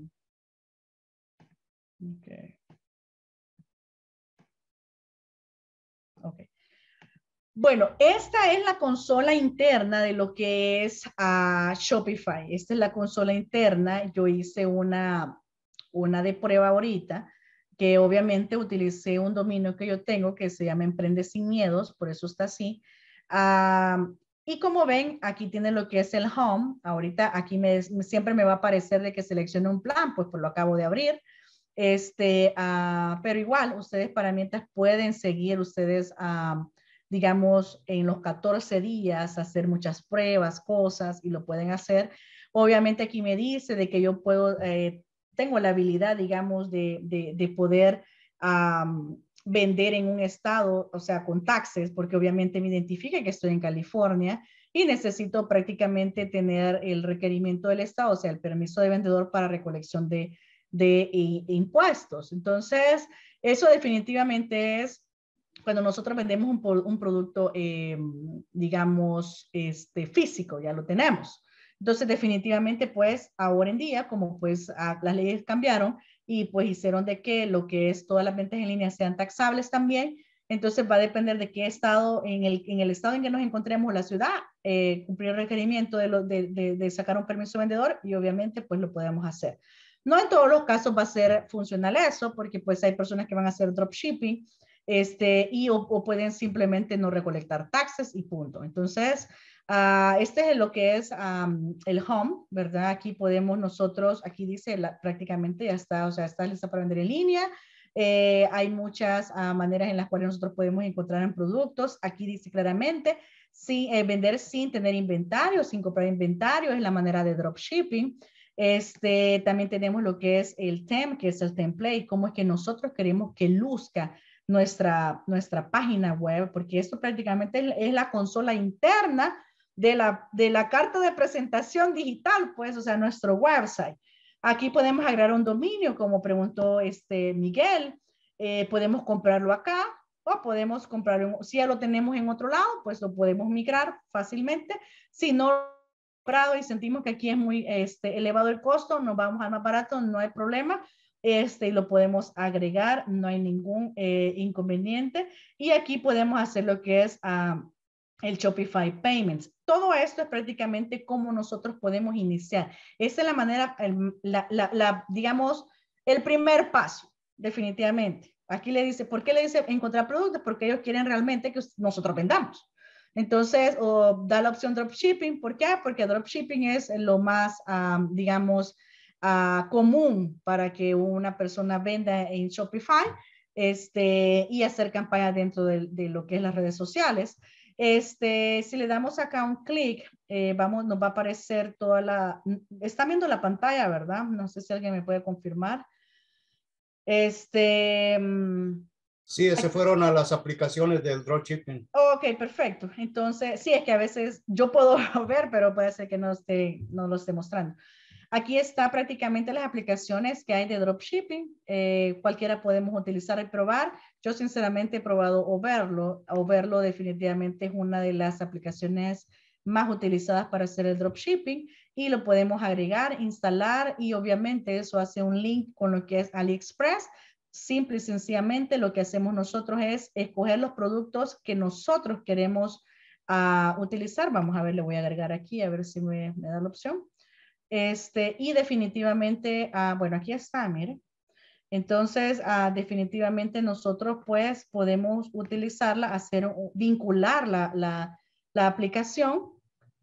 bueno, esta es la consola interna de lo que es ah, Shopify. Esta es la consola interna. Yo hice una, una de prueba ahorita que obviamente utilicé un dominio que yo tengo que se llama Emprende Sin Miedos, por eso está así y como ven, aquí tiene lo que es el home. Ahorita aquí me, siempre me va a parecer de que seleccione un plan, pues, pues lo acabo de abrir. Este, ah, pero igual, ustedes para mientras pueden seguir ustedes, digamos, en los 14 días, hacer muchas pruebas, cosas, y lo pueden hacer. Obviamente aquí me dice de que yo puedo, eh, tengo la habilidad, digamos, de, de, poder vender en un estado, o sea, con taxes, porque obviamente me identifique que estoy en California y necesito prácticamente tener el requerimiento del estado, o sea, el permiso de vendedor para recolección de, eh, impuestos. Entonces, eso definitivamente es cuando nosotros vendemos un, producto, em, digamos, este, físico, ya lo tenemos. Entonces, definitivamente, pues, ahora en día, como pues las leyes cambiaron, y pues hicieron de que lo que es todas las ventas en línea sean taxables también. Entonces va a depender de qué estado, en el, estado en que nos encontremos la ciudad, eh, cumplir el requerimiento de, lo, de, sacar un permiso vendedor y obviamente pues lo podemos hacer. No en todos los casos va a ser funcional eso, porque pues hay personas que van a hacer dropshipping este, y o pueden simplemente no recolectar taxes y punto. Entonces, Ah, este es lo que es el home, ¿verdad? Aquí podemos nosotros, aquí dice prácticamente ya está, o sea, está lista para vender en línea. Eh, hay muchas ah, maneras en las cuales nosotros podemos encontrar en productos. Aquí dice claramente, eh, vender sin tener inventario, sin comprar inventario, es la manera de dropshipping. Este, también tenemos lo que es el TEM, que es el template, cómo es que nosotros queremos que luzca nuestra, nuestra página web, porque esto prácticamente es la consola interna de la, de la carta de presentación digital, pues, o sea, nuestro website. Aquí podemos agregar un dominio, como preguntó este Miguel. Eh, podemos comprarlo acá o podemos comprarlo, si ya lo tenemos en otro lado, pues lo podemos migrar fácilmente. Si no comprado y sentimos que aquí es muy este, elevado el costo, nos vamos al más barato, no hay problema. Este, lo podemos agregar, no hay ningún eh, inconveniente. Y aquí podemos hacer lo que es ah, el Shopify Payments. Todo esto es prácticamente cómo nosotros podemos iniciar. Esa es la manera, digamos, el primer paso, definitivamente. Aquí le dice, ¿por qué le dice encontrar productos? Porque ellos quieren realmente que nosotros vendamos. Entonces, o da la opción dropshipping. ¿Por qué? Porque dropshipping es lo más, digamos, ah, común para que una persona venda en Shopify este, y hacer campaña dentro de, de lo que es las redes sociales. Este, si le damos acá un clic, eh, vamos, nos va a aparecer toda la, está viendo la pantalla, ¿verdad? No sé si alguien me puede confirmar. Este. Mm, sí, se fueron a las aplicaciones del dropshipping. Ok, perfecto. Entonces, sí, es que a veces yo puedo ver, pero puede ser que no, esté, no lo esté mostrando. Aquí está prácticamente las aplicaciones que hay de dropshipping. Eh, cualquiera podemos utilizar y probar. Yo sinceramente he probado Overlo. Overlo definitivamente es una de las aplicaciones más utilizadas para hacer el dropshipping y lo podemos agregar, instalar y obviamente eso hace un link con lo que es AliExpress. Simple y sencillamente lo que hacemos nosotros es escoger los productos que nosotros queremos ah, utilizar. Vamos a ver, le voy a agregar aquí a ver si me da la opción. Este, y definitivamente, ah, bueno, aquí está, mire. Entonces, ah, definitivamente nosotros pues podemos utilizarla, hacer, vincular la, aplicación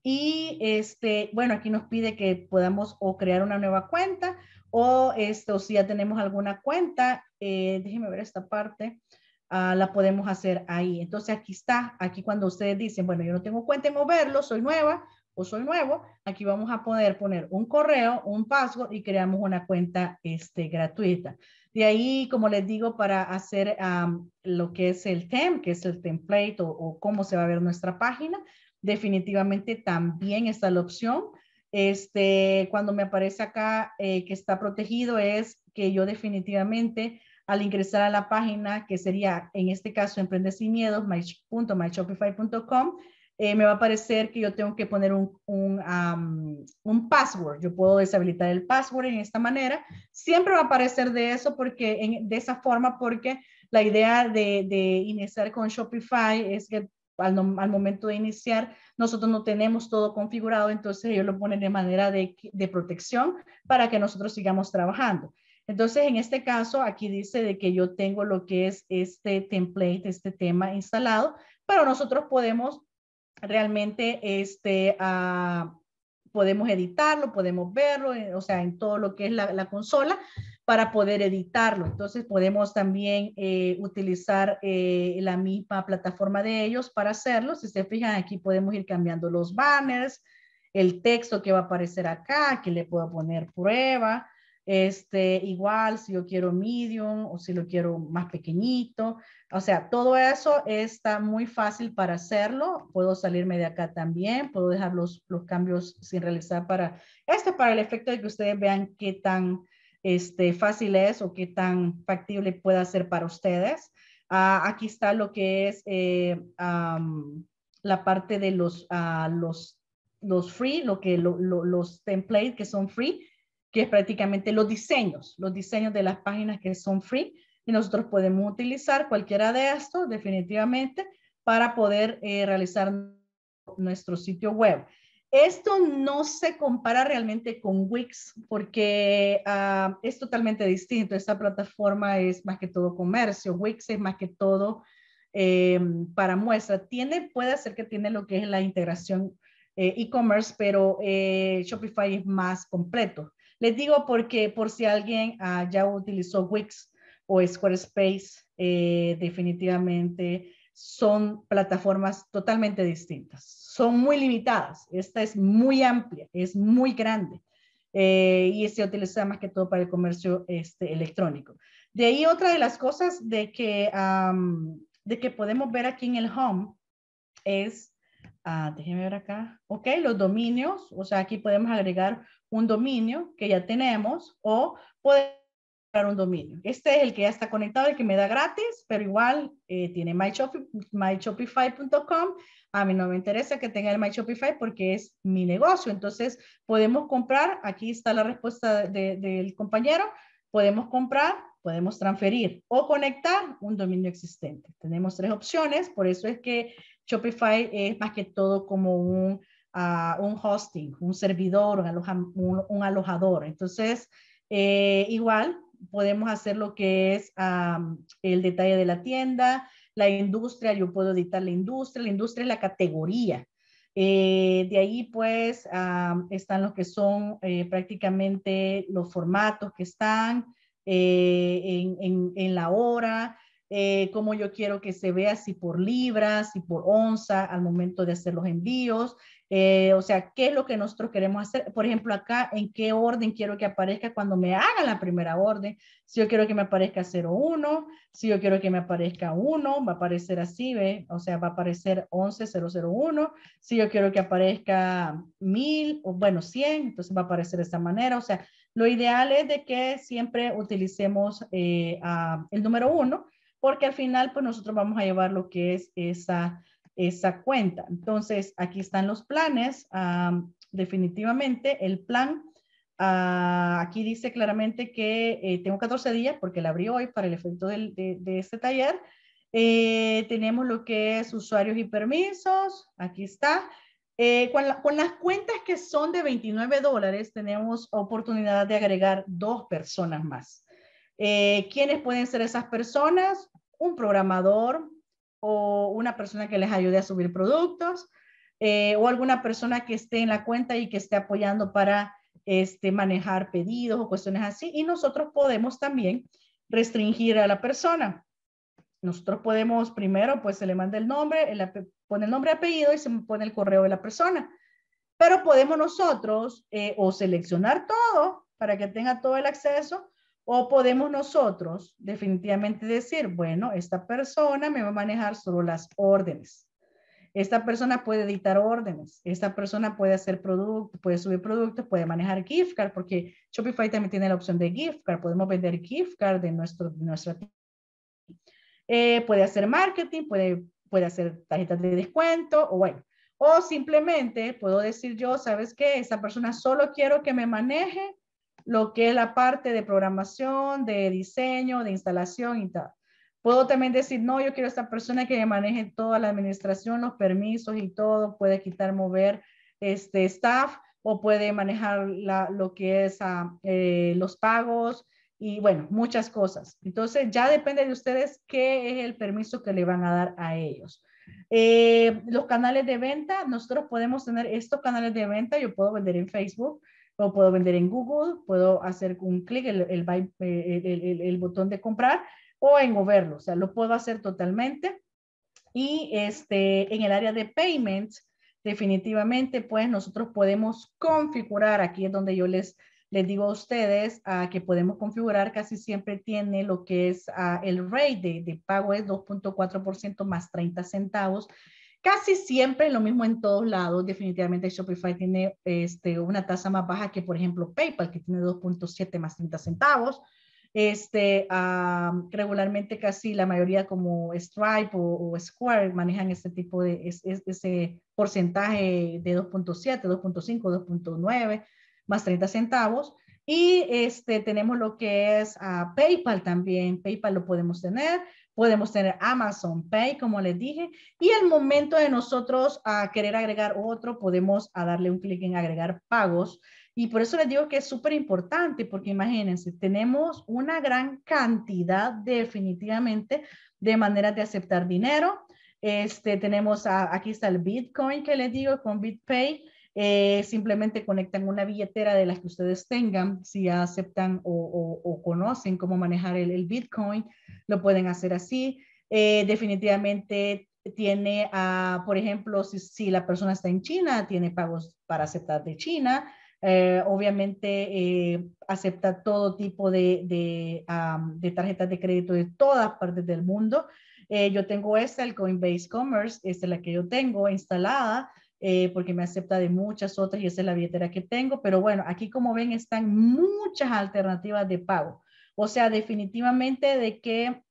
y este, bueno, aquí nos pide que podamos o crear una nueva cuenta o, este, si ya tenemos alguna cuenta, eh, ver esta parte, ah, la podemos hacer ahí. Entonces aquí está, aquí cuando ustedes dicen, bueno, yo no tengo cuenta moverlo soy nueva, o soy nuevo, aquí vamos a poder poner un correo, un password y creamos una cuenta este, gratuita. De ahí, como les digo, para hacer lo que es el tem que es el template o, cómo se va a ver nuestra página, definitivamente también está la opción. Este, cuando me aparece acá eh, que está protegido es que yo definitivamente al ingresar a la página que sería en este caso emprende sin miedos, my.myshopify.com, eh, me va a aparecer que yo tengo que poner un, un, un, password. Yo puedo deshabilitar el password en esta manera. Siempre va a aparecer de eso porque de esa forma, porque la idea de, iniciar con Shopify es que al, momento de iniciar nosotros no tenemos todo configurado, entonces ellos lo ponen de manera de, de protección para que nosotros sigamos trabajando. Entonces, en este caso, aquí dice de que yo tengo lo que es este template, este tema instalado, pero nosotros podemos realmente este, ah, podemos editarlo, podemos verlo, eh, o sea, en todo lo que es la, consola para poder editarlo. Entonces podemos también eh, utilizar eh, la misma plataforma de ellos para hacerlo. Si se fijan, aquí podemos ir cambiando los banners, el texto que va a aparecer acá, que le puedo poner prueba, este, igual si yo quiero medium o si lo quiero más pequeñito, o sea, todo eso está muy fácil para hacerlo, puedo salirme de acá también, puedo dejar los, cambios sin realizar para, esto, para el efecto de que ustedes vean qué tan este, fácil es o qué tan factible pueda ser para ustedes. Ah, aquí está lo que es eh, la parte de los, ah, los, los free, lo que, los templates que son free, que es prácticamente los diseños, los diseños de las páginas que son free y nosotros podemos utilizar cualquiera de estos definitivamente para poder eh, realizar nuestro sitio web. Esto no se compara realmente con Wix porque ah, es totalmente distinto. Esta plataforma es más que todo comercio, Wix es más que todo eh, para muestra. Tiene, puede ser que tiene lo que es la integración eh, e-commerce, pero Shopify es más completo. Les digo porque por si alguien ah, ya utilizó Wix o Squarespace, eh, definitivamente son plataformas totalmente distintas. Son muy limitadas. Esta es muy amplia, es muy grande. Eh, y se utiliza más que todo para el comercio este, electrónico. De ahí otra de las cosas de que, de que podemos ver aquí en el home es Ah, déjenme ver acá. Ok, los dominios, o sea, aquí podemos agregar un dominio que ya tenemos o podemos crear un dominio. Este es el que ya está conectado, el que me da gratis, pero igual eh, tiene myshopify.com. A mí no me interesa que tenga el myshopify porque es mi negocio. Entonces, podemos comprar, aquí está la respuesta del compañero, podemos comprar podemos transferir o conectar un dominio existente. Tenemos tres opciones, por eso es que Shopify es más que todo como un, ah, hosting, un servidor, un, alojador. Entonces, eh, igual podemos hacer lo que es el detalle de la tienda, la industria, yo puedo editar la industria, la industria es la categoría. Eh, de ahí pues están los que son eh, prácticamente los formatos que están en la hora, eh, cómo yo quiero que se vea, si por libras, si por onza al momento de hacer los envíos, eh, o sea, qué es lo que nosotros queremos hacer. Por ejemplo, acá, en qué orden quiero que aparezca cuando me haga la primera orden. Si yo quiero que me aparezca 01, si yo quiero que me aparezca 1, va a aparecer así, ¿ve? O sea, va a aparecer 11001. Si yo quiero que aparezca 1000, o bueno, 100, entonces va a aparecer de esta manera. O sea, lo ideal es de que siempre utilicemos eh, el número 1 porque al final pues nosotros vamos a llevar lo que es esa, esa cuenta. Entonces, aquí están los planes. definitivamente, el plan, ah, aquí dice claramente que eh, tengo 14 días porque la abrí hoy para el efecto de, este taller. Eh, tenemos lo que es usuarios y permisos. Aquí está. Eh, con, las cuentas que son de 29 dólares, tenemos oportunidad de agregar dos personas más. Eh, ¿Quiénes pueden ser esas personas? Un programador o una persona que les ayude a subir productos eh, o alguna persona que esté en la cuenta y que esté apoyando para este, manejar pedidos o cuestiones así. Y nosotros podemos también restringir a la persona. Nosotros podemos primero, pues se le manda el nombre, pone el nombre, apellido y se pone el correo de la persona. Pero podemos nosotros eh, o seleccionar todo para que tenga todo el acceso o podemos nosotros definitivamente decir, bueno, esta persona me va a manejar solo las órdenes. Esta persona puede editar órdenes, esta persona puede hacer productos, puede subir productos, puede manejar gift card, porque Shopify también tiene la opción de gift card, podemos vender gift card de, nuestro, nuestra eh, puede hacer marketing, puede, puede hacer tarjetas de descuento, o bueno, o simplemente puedo decir yo, ¿sabes qué? Esta persona solo quiero que me maneje lo que es la parte de programación, de diseño, de instalación y tal. Puedo también decir, no, yo quiero esta persona que maneje toda la administración, los permisos y todo, puede quitar, mover este staff o puede manejar lo que es ah, eh, los pagos y bueno, muchas cosas. Entonces ya depende de ustedes qué es el permiso que le van a dar a ellos. Eh, los canales de venta, nosotros podemos tener estos canales de venta, yo puedo vender en Facebook, lo puedo vender en Google, puedo hacer un clic, el, el, eh, el, botón de comprar o en moverlo, o sea, lo puedo hacer totalmente. Y este, en el área de payments, definitivamente, pues nosotros podemos configurar, aquí es donde yo les, les digo a ustedes que podemos configurar, casi siempre tiene lo que es ah, el rate de, de pago es 2.4% más 30 centavos. Casi siempre lo mismo en todos lados. Definitivamente Shopify tiene este, una tasa más baja que, por ejemplo, PayPal, que tiene 2.7 más 30 centavos. Este, regularmente casi la mayoría como Stripe o, Square manejan ese tipo de, ese porcentaje de 2.7, 2.5, 2.9 más 30 centavos. Y este, tenemos lo que es ah, PayPal también. PayPal lo podemos tener podemos tener Amazon Pay, como les dije, y el momento de nosotros a ah, querer agregar otro, podemos a ah, darle un clic en agregar pagos. Y por eso les digo que es súper importante, porque imagínense, tenemos una gran cantidad definitivamente de maneras de aceptar dinero. Este, tenemos ah, aquí está el Bitcoin que les digo con BitPay eh, simplemente conectan una billetera de las que ustedes tengan, si aceptan o, conocen cómo manejar el, Bitcoin, lo pueden hacer así. Eh, definitivamente tiene, ah, por ejemplo, si, la persona está en China, tiene pagos para aceptar de China. Eh, obviamente acepta todo tipo de, tarjetas de crédito de todas partes del mundo. yo tengo esta, el Coinbase Commerce, esta es la que yo tengo instalada. Eh, porque me acepta de muchas otras y esa es la billetera que tengo. Pero bueno, aquí como ven están muchas alternativas de pago. O sea, definitivamente de que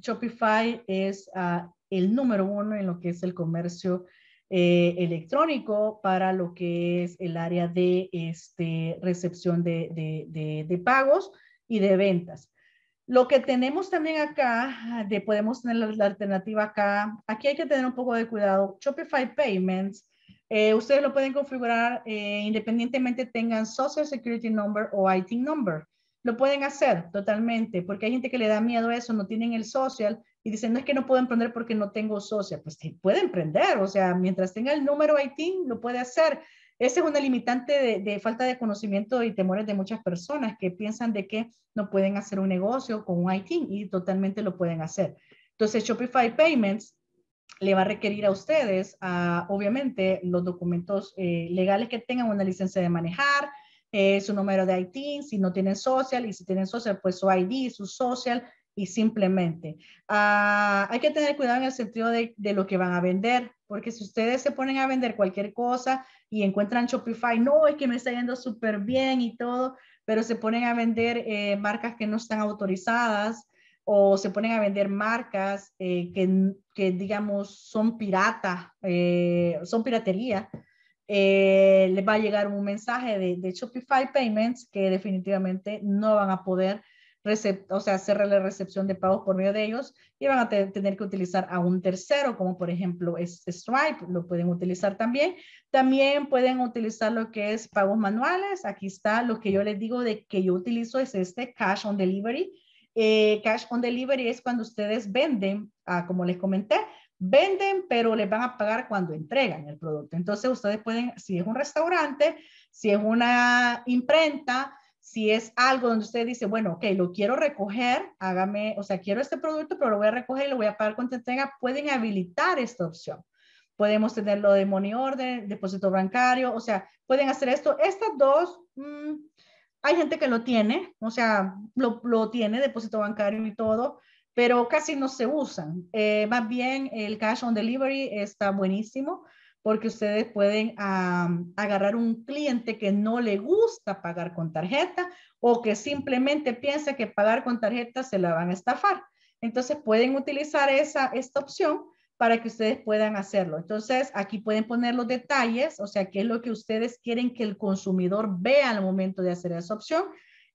Shopify es ah, el número uno en lo que es el comercio eh, electrónico para lo que es el área de este, recepción de, de, de pagos y de ventas. Lo que tenemos también acá, ah, de podemos tener la, alternativa acá, aquí hay que tener un poco de cuidado. Shopify Payments, eh, ustedes lo pueden configurar eh, independientemente tengan Social Security Number o IT Number. Lo pueden hacer totalmente, porque hay gente que le da miedo a eso, no tienen el social y dicen, no es que no puedo emprender porque no tengo social. Pues sí, puede emprender, o sea, mientras tenga el número IT, lo puede hacer. Esa es una limitante de, falta de conocimiento y temores de muchas personas que piensan de que no pueden hacer un negocio con un IT y totalmente lo pueden hacer. Entonces, Shopify Payments le va a requerir a ustedes, a, obviamente, los documentos eh, legales que tengan una licencia de manejar, eh, su número de IT, si no tienen social y si tienen social, pues su ID, su social, y simplemente. Ah, hay que tener cuidado en el sentido de, lo que van a vender, porque si ustedes se ponen a vender cualquier cosa y encuentran Shopify, no, es que me está yendo súper bien y todo, pero se ponen a vender eh, marcas que no están autorizadas o se ponen a vender marcas eh, que, que, digamos, son pirata, eh, son piratería, les va a llegar un mensaje de, de Shopify Payments que definitivamente no van a poder o sea, hacer la recepción de pagos por medio de ellos y van a tener que utilizar a un tercero, como por ejemplo es Stripe, lo pueden utilizar también. También pueden utilizar lo que es pagos manuales. Aquí está lo que yo les digo de que yo utilizo es este Cash on Delivery. Eh, cash on Delivery es cuando ustedes venden, ah, como les comenté, venden, pero les van a pagar cuando entregan el producto. Entonces ustedes pueden, si es un restaurante, si es una imprenta, si es algo donde usted dice, bueno, ok, lo quiero recoger, hágame, o sea, quiero este producto, pero lo voy a recoger y lo voy a pagar cuando tenga. pueden habilitar esta opción. Podemos tenerlo de money order, depósito bancario, o sea, pueden hacer esto. Estas dos, mm, hay gente que lo tiene, o sea, lo, lo, tiene, depósito bancario y todo, pero casi no se usan. Eh, más bien el cash on delivery está buenísimo porque ustedes pueden agarrar un cliente que no le gusta pagar con tarjeta o que simplemente piensa que pagar con tarjeta se la van a estafar. Entonces pueden utilizar esa, esta opción para que ustedes puedan hacerlo. Entonces aquí pueden poner los detalles, o sea, qué es lo que ustedes quieren que el consumidor vea al momento de hacer esa opción.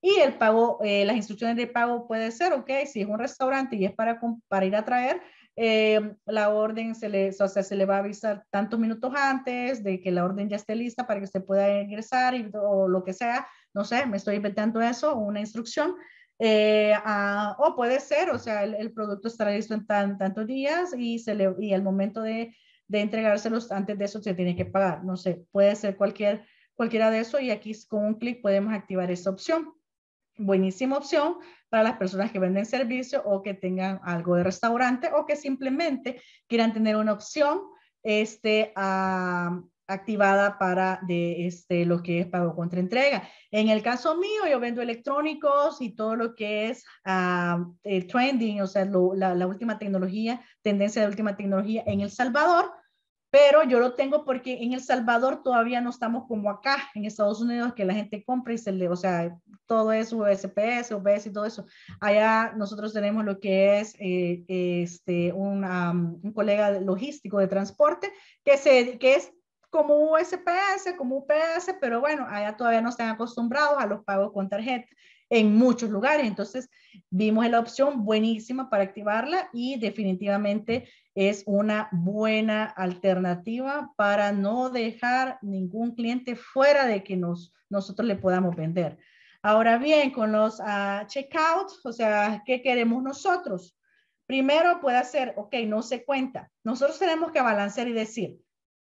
Y el pago, eh, las instrucciones de pago puede ser, ok, si es un restaurante y es para, para ir a traer, eh, la orden se le, o sea, se le va a avisar tantos minutos antes de que la orden ya esté lista para que se pueda ingresar o lo que sea, no sé, me estoy inventando eso, una instrucción. Eh, ah, o puede ser, o sea, el, producto estará listo en tantos días y, se y al momento de, de entregárselos antes de eso se tiene que pagar, no sé, puede ser cualquier, cualquiera de eso y aquí con un clic podemos activar esa opción. Buenísima opción para las personas que venden servicios o que tengan algo de restaurante o que simplemente quieran tener una opción este, activada para de, este, lo que es pago contra entrega. En el caso mío, yo vendo electrónicos y todo lo que es eh, trending, o sea, la última tecnología, tendencia de última tecnología en El Salvador pero yo lo tengo porque en El Salvador todavía no estamos como acá, en Estados Unidos, que la gente compra y se le, o sea, todo es USPS, UPS y todo eso. Allá nosotros tenemos lo que es eh, este, un, um, un, colega logístico de transporte que, se, que es como USPS, como UPS, pero bueno, allá todavía no están acostumbrados a los pagos con tarjeta en muchos lugares. Entonces, vimos la opción buenísima para activarla y definitivamente es una buena alternativa para no dejar ningún cliente fuera de que nos, nosotros le podamos vender. Ahora bien, con los ah, checkouts, o sea, ¿qué queremos nosotros? Primero puede ser, ok, no se cuenta. Nosotros tenemos que balancear y decir,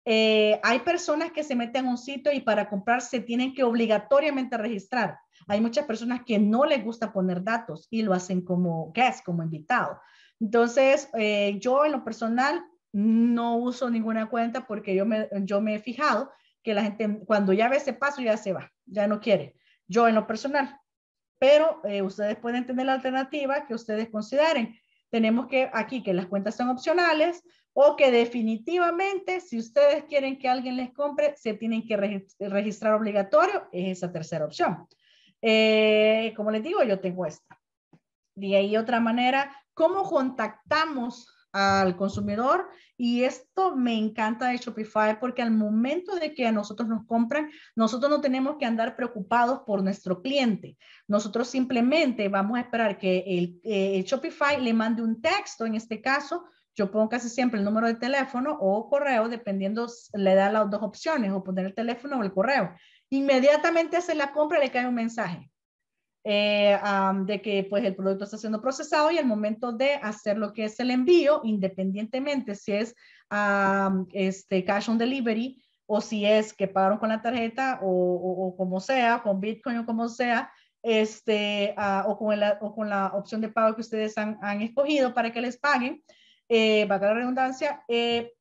eh, hay personas que se meten a un sitio y para comprar se tienen que obligatoriamente registrar. Hay muchas personas que no les gusta poner datos y lo hacen como guest, como invitado. Entonces, eh, yo en lo personal no uso ninguna cuenta porque yo me, yo me he fijado que la gente cuando ya ve ese paso ya se va, ya no quiere. Yo en lo personal. Pero eh, ustedes pueden tener la alternativa que ustedes consideren. Tenemos que aquí que las cuentas son opcionales o que definitivamente si ustedes quieren que alguien les compre, se tienen que registrar obligatorio, es esa tercera opción. Eh, como les digo, yo tengo esta. De ahí otra manera, ¿cómo contactamos al consumidor? Y esto me encanta de Shopify porque al momento de que a nosotros nos compran, nosotros no tenemos que andar preocupados por nuestro cliente. Nosotros simplemente vamos a esperar que el eh, Shopify le mande un texto, en este caso, yo pongo casi siempre el número de teléfono o correo, dependiendo, le da las dos opciones, o poner el teléfono o el correo. Inmediatamente hace la compra le cae un mensaje eh, de que pues el producto está siendo procesado y al momento de hacer lo que es el envío, independientemente si es este, cash on delivery o si es que pagaron con la tarjeta o, como sea, con Bitcoin o como sea, este, ah, o, con la, o con la opción de pago que ustedes han, escogido para que les paguen, eh, va a la redundancia, eh,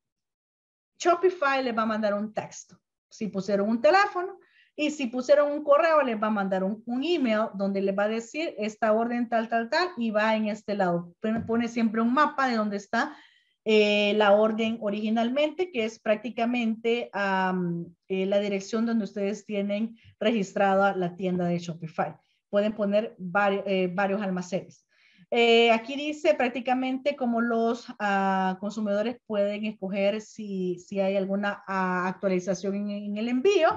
Shopify les va a mandar un texto. Si pusieron un teléfono, y si pusieron un correo, les va a mandar un, un, email donde les va a decir esta orden tal, tal, tal, y va en este lado. Pone siempre un mapa de dónde está eh, la orden originalmente, que es prácticamente eh, la dirección donde ustedes tienen registrada la tienda de Shopify. Pueden poner varios, eh, varios almacenes. aquí dice prácticamente cómo los ah, consumidores pueden escoger si, si hay alguna ah, actualización en el envío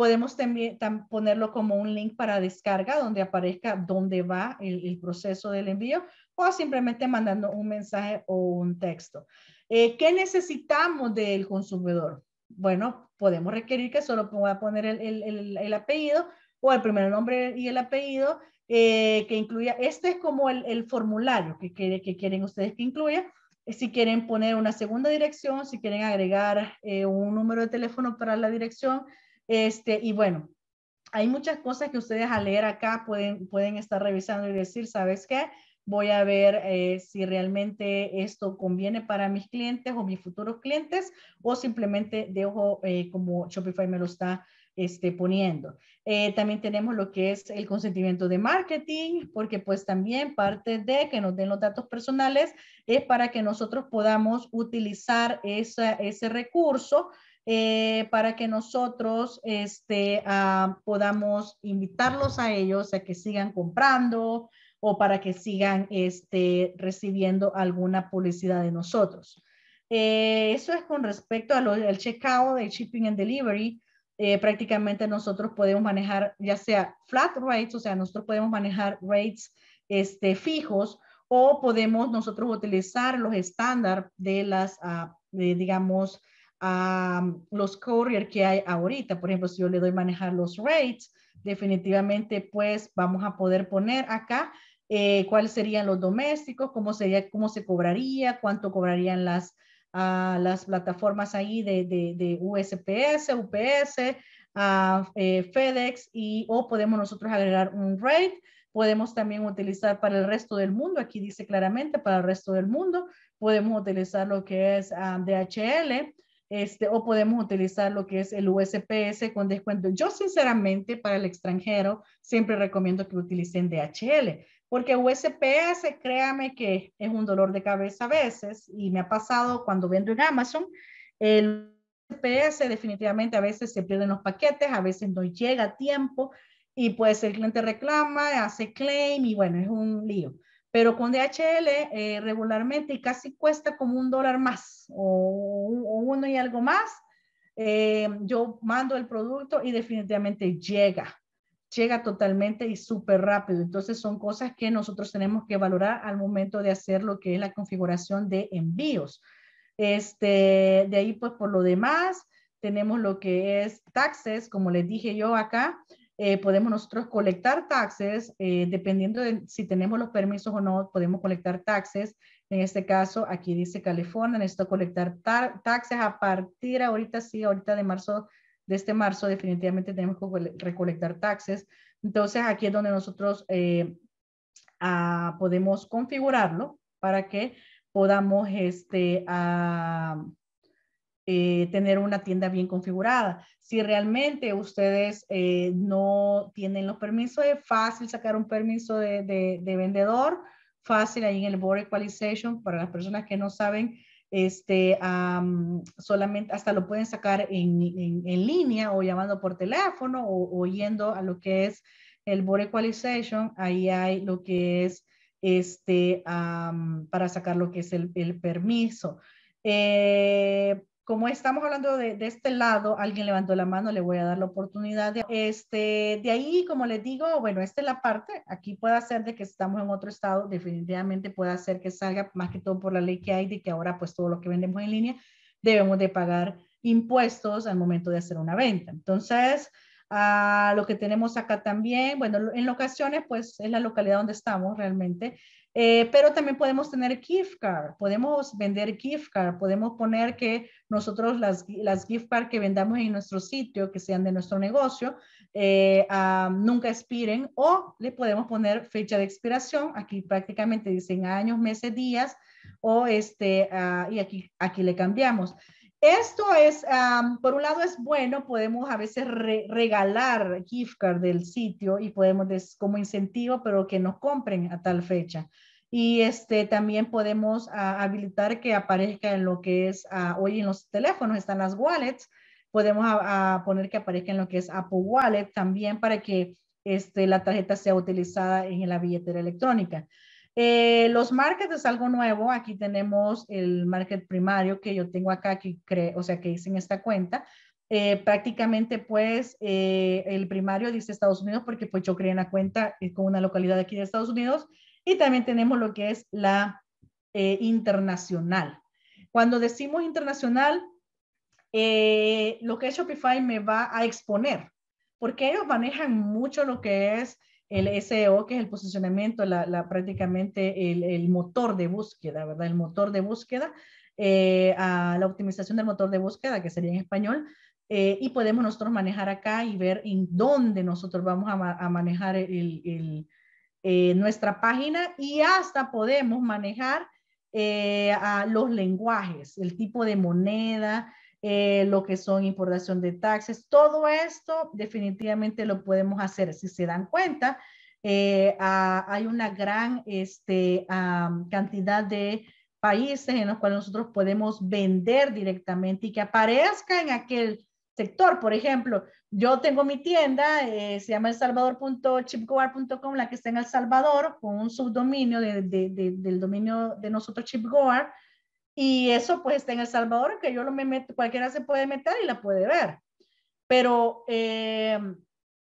Podemos también ponerlo como un link para descarga donde aparezca dónde va el, proceso del envío o simplemente mandando un mensaje o un texto. Eh, ¿Qué necesitamos del consumidor? Bueno, podemos requerir que solo pueda poner el, el, el apellido o el primer nombre y el apellido eh, que incluya, este es como el, formulario que, quieren ustedes que incluya eh, si quieren poner una segunda dirección, si quieren agregar un número de teléfono para la dirección, este, y bueno, hay muchas cosas que ustedes al leer acá pueden, estar revisando y decir, ¿sabes qué? Voy a ver eh, si realmente esto conviene para mis clientes o mis futuros clientes o simplemente dejo eh, como Shopify me lo está este, poniendo. Eh, también tenemos lo que es el consentimiento de marketing, porque pues también parte de que nos den los datos personales es para que nosotros podamos utilizar ese recurso eh, para que nosotros este, ah, podamos invitarlos a ellos a que sigan comprando o para que sigan este, recibiendo alguna publicidad de nosotros. Eh, eso es con respecto al checkout, de shipping and delivery. Eh, prácticamente nosotros podemos manejar ya sea flat rates, o sea, nosotros podemos manejar rates este, fijos o podemos nosotros utilizar los estándares de las, ah, digamos, a los courier que hay ahorita. Por ejemplo, si yo le doy manejar los rates, definitivamente pues vamos a poder poner acá eh, cuáles serían los domésticos, cómo, sería, cómo se cobraría, cuánto cobrarían las, las plataformas ahí de, USPS, UPS, eh, FedEx y o podemos nosotros agregar un rate. Podemos también utilizar para el resto del mundo, aquí dice claramente para el resto del mundo, podemos utilizar lo que es ah, DHL, este, o podemos utilizar lo que es el USPS con descuento. Yo sinceramente para el extranjero siempre recomiendo que utilicen DHL, porque USPS, créame que es un dolor de cabeza a veces y me ha pasado cuando vendo en Amazon, el USPS definitivamente a veces se pierden los paquetes, a veces no llega a tiempo y pues el cliente reclama, hace claim y bueno, es un lío. Pero con DHL eh, regularmente y casi cuesta como un dólar más o, uno y algo más. Eh, yo mando el producto y definitivamente llega, llega totalmente y súper rápido. Entonces son cosas que nosotros tenemos que valorar al momento de hacer lo que es la configuración de envíos. Este, de ahí pues por lo demás tenemos lo que es taxes, como les dije yo acá, eh, podemos nosotros colectar taxes, eh, dependiendo de si tenemos los permisos o no, podemos colectar taxes. En este caso, aquí dice California, necesito colectar taxes a partir ahorita, sí, ahorita de marzo, de este marzo, definitivamente tenemos que recolectar taxes. Entonces, aquí es donde nosotros eh, ah, podemos configurarlo para que podamos este, ah, eh, tener una tienda bien configurada. Si realmente ustedes eh, no tienen los permisos, es fácil sacar un permiso de, vendedor, fácil ahí en el Board Equalization, para las personas que no saben, este, solamente hasta lo pueden sacar en, línea o llamando por teléfono o, o, yendo a lo que es el Board Equalization, ahí hay lo que es este, para sacar lo que es el, permiso. Eh, como estamos hablando de, este lado, alguien levantó la mano, le voy a dar la oportunidad. De, este, de ahí, como les digo, bueno, esta es la parte, aquí puede hacer de que estamos en otro estado, definitivamente puede hacer que salga, más que todo por la ley que hay, de que ahora pues todo lo que vendemos en línea debemos de pagar impuestos al momento de hacer una venta. Entonces, lo que tenemos acá también, bueno, en ocasiones pues es la localidad donde estamos realmente, eh, pero también podemos tener gift card, podemos vender gift card, podemos poner que nosotros las, las gift card que vendamos en nuestro sitio, que sean de nuestro negocio, eh, nunca expiren o le podemos poner fecha de expiración. Aquí prácticamente dicen años, meses, días o este, ah, y aquí, aquí le cambiamos. Esto es, por un lado es bueno, podemos a veces regalar gift card del sitio y podemos como incentivo, pero que nos compren a tal fecha. Y este, también podemos ah, habilitar que aparezca en lo que es, ah, hoy en los teléfonos están las wallets, podemos ah, poner que aparezca en lo que es Apple Wallet también para que este, la tarjeta sea utilizada en la billetera electrónica. Eh, los markets es algo nuevo. Aquí tenemos el market primario que yo tengo acá, que o sea, que hice en esta cuenta. Eh, prácticamente, pues, eh, el primario dice Estados Unidos porque pues yo creé una cuenta con una localidad aquí de Estados Unidos. Y también tenemos lo que es la internacional. Cuando decimos internacional, lo que es Shopify me va a exponer, porque ellos manejan mucho lo que es el SEO, que es el posicionamiento, la, prácticamente el, motor de búsqueda, ¿verdad? El motor de búsqueda, eh, a la optimización del motor de búsqueda, que sería en español, eh, y podemos nosotros manejar acá y ver en dónde nosotros vamos a, manejar el, eh, nuestra página y hasta podemos manejar a los lenguajes, el tipo de moneda, eh, lo que son importación de taxes, todo esto definitivamente lo podemos hacer. Si se dan cuenta, eh, hay una gran este, cantidad de países en los cuales nosotros podemos vender directamente y que aparezca en aquel sector. Por ejemplo, yo tengo mi tienda, eh, se llama el elsalvador.chipgoar.com, la que está en El Salvador, con un subdominio del dominio de nosotros, Chipgoar. Y eso pues está en El Salvador, que yo lo me meto, cualquiera se puede meter y la puede ver. Pero eh,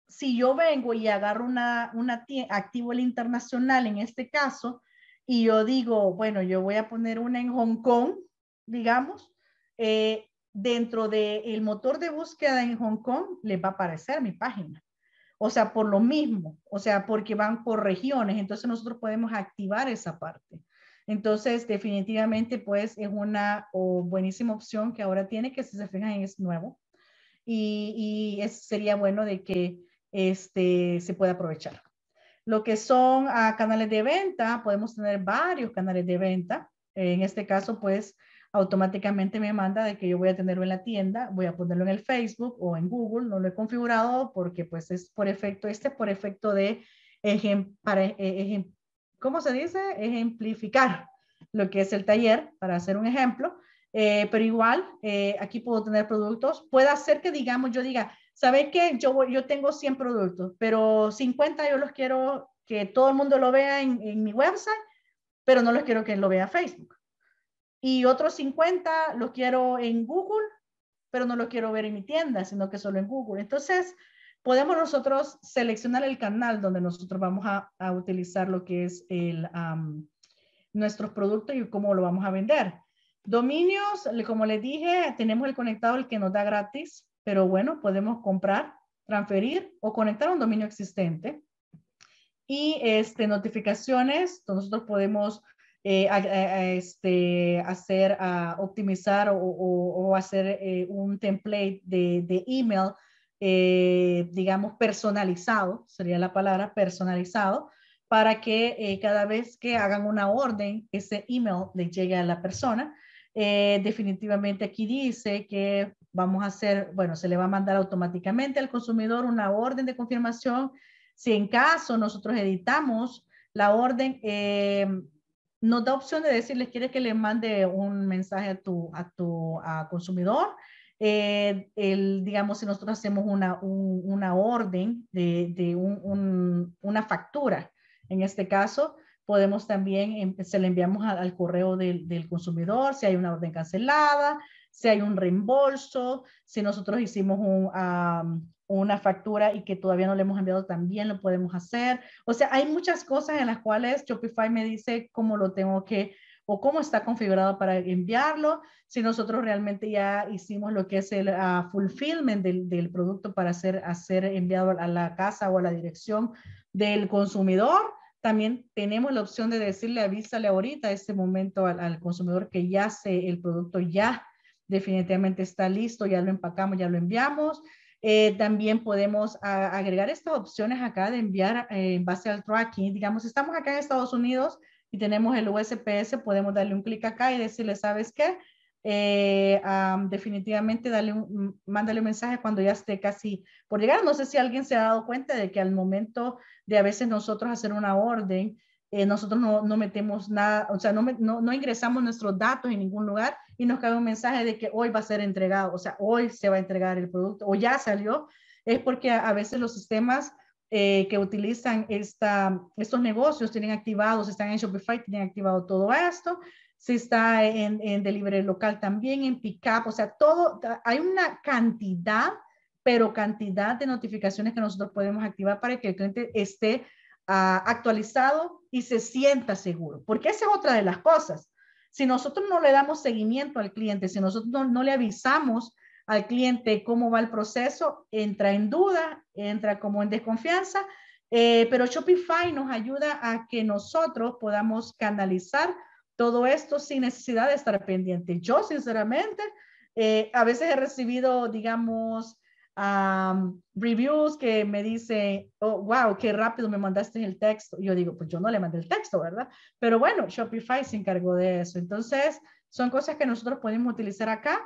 si yo vengo y agarro una, activo el internacional en este caso, y yo digo, bueno, yo voy a poner una en Hong Kong, digamos, eh, dentro del motor de búsqueda en Hong Kong les va a aparecer mi página. O sea, por lo mismo, o sea, porque van por regiones, entonces nosotros podemos activar esa parte. Entonces, definitivamente, pues es una oh, buenísima opción que ahora tiene, que si se fijan es nuevo y, y sería bueno de que este, se pueda aprovechar. Lo que son ah, canales de venta, podemos tener varios canales de venta. En este caso, pues automáticamente me manda de que yo voy a tenerlo en la tienda, voy a ponerlo en el Facebook o en Google, no lo he configurado porque pues es por efecto, este por efecto de ejemplo, para, e, ¿cómo se dice? Ejemplificar lo que es el taller, para hacer un ejemplo, eh, pero igual eh, aquí puedo tener productos, puede hacer que digamos, yo diga, ¿sabes qué? Yo, yo tengo 100 productos, pero 50 yo los quiero que todo el mundo lo vea en, en mi website, pero no los quiero que lo vea Facebook. Y otros 50 los quiero en Google, pero no los quiero ver en mi tienda, sino que solo en Google. Entonces, podemos nosotros seleccionar el canal donde nosotros vamos a, utilizar lo que es el, nuestros productos y cómo lo vamos a vender. Dominios, como les dije, tenemos el conectado, el que nos da gratis, pero bueno, podemos comprar, transferir o conectar a un dominio existente. Y este, notificaciones, nosotros podemos eh, este, hacer, a ah, optimizar o, hacer eh, un template de, de email eh, digamos, personalizado, sería la palabra personalizado, para que eh, cada vez que hagan una orden, ese email le llegue a la persona. Eh, definitivamente aquí dice que vamos a hacer, bueno, se le va a mandar automáticamente al consumidor una orden de confirmación. Si en caso nosotros editamos la orden, nos da opción de decirles, ¿quieres que le mande un mensaje a tu, consumidor? Eh, el, digamos, si nosotros hacemos una, una orden de, de un, una factura, en este caso, podemos también, em, se le enviamos al, correo del, del, consumidor si hay una orden cancelada, si hay un reembolso, si nosotros hicimos una factura y que todavía no le hemos enviado, también lo podemos hacer. O sea, hay muchas cosas en las cuales Shopify me dice cómo lo tengo que o cómo está configurado para enviarlo, si nosotros realmente ya hicimos lo que es el ah, fulfillment del, producto para ser, hacer enviado a la casa o a la dirección del consumidor. También tenemos la opción de decirle, avísale ahorita, a este momento al, consumidor que ya se, el producto ya definitivamente está listo, ya lo empacamos, ya lo enviamos. Eh, también podemos agregar estas opciones acá de enviar eh, en base al tracking. Digamos, estamos acá en Estados Unidos, y tenemos el USPS, podemos darle un clic acá y decirle, ¿sabes qué? Eh, definitivamente dale un, mándale un mensaje cuando ya esté casi por llegar. No sé si alguien se ha dado cuenta de que al momento de a veces nosotros hacer una orden, eh, nosotros no, no, metemos nada, o sea, no, no, ingresamos nuestros datos en ningún lugar y nos cae un mensaje de que hoy va a ser entregado, o sea, hoy se va a entregar el producto o ya salió. Es porque a veces los sistemas eh, que utilizan esta, estos negocios, tienen activados, están en Shopify, tienen activado todo esto, Si está en, en delivery local también, en pickup, o sea, todo, hay una cantidad, pero cantidad de notificaciones que nosotros podemos activar para que el cliente esté ah, actualizado y se sienta seguro, porque esa es otra de las cosas. Si nosotros no le damos seguimiento al cliente, si nosotros no le avisamos al cliente cómo va el proceso, entra en duda, entra como en desconfianza, eh, pero Shopify nos ayuda a que nosotros podamos canalizar todo esto sin necesidad de estar pendiente. Yo, sinceramente, eh, a veces he recibido, digamos, reviews que me dicen, oh, wow, qué rápido me mandaste el texto. Yo digo, pues yo no le mandé el texto, ¿verdad? Pero bueno, Shopify se encargó de eso. Entonces, son cosas que nosotros podemos utilizar acá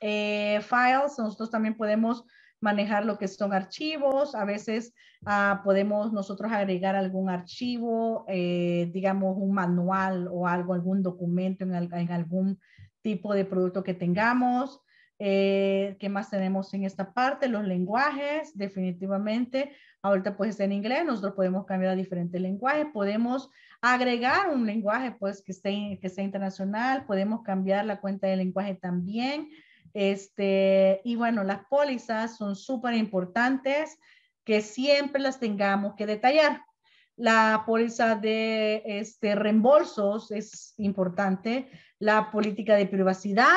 eh, files, nosotros también podemos manejar lo que son archivos, a veces ah, podemos nosotros agregar algún archivo, eh, digamos un manual o algo, algún documento en, algún tipo de producto que tengamos. Eh, ¿Qué más tenemos en esta parte? Los lenguajes, definitivamente. Ahorita pues en inglés, nosotros podemos cambiar a diferentes lenguajes, podemos agregar un lenguaje pues que esté, que sea internacional, podemos cambiar la cuenta de lenguaje también. Este, y bueno, las pólizas son súper importantes que siempre las tengamos que detallar. La póliza de este, reembolsos es importante. La política de privacidad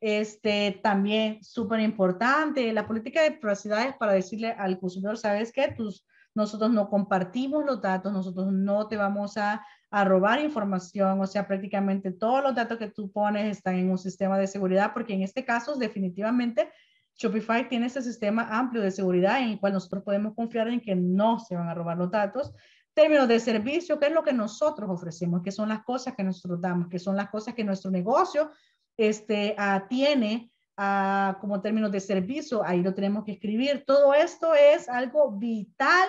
este, también súper importante. La política de privacidad es para decirle al consumidor, sabes qué? tus nosotros no compartimos los datos, nosotros no te vamos a, a, robar información, o sea, prácticamente todos los datos que tú pones están en un sistema de seguridad, porque en este caso definitivamente Shopify tiene ese sistema amplio de seguridad en el cual nosotros podemos confiar en que no se van a robar los datos. Términos de servicio, que es lo que nosotros ofrecemos, que son las cosas que nosotros damos, que son las cosas que nuestro negocio este, tiene como términos de servicio, ahí lo tenemos que escribir. Todo esto es algo vital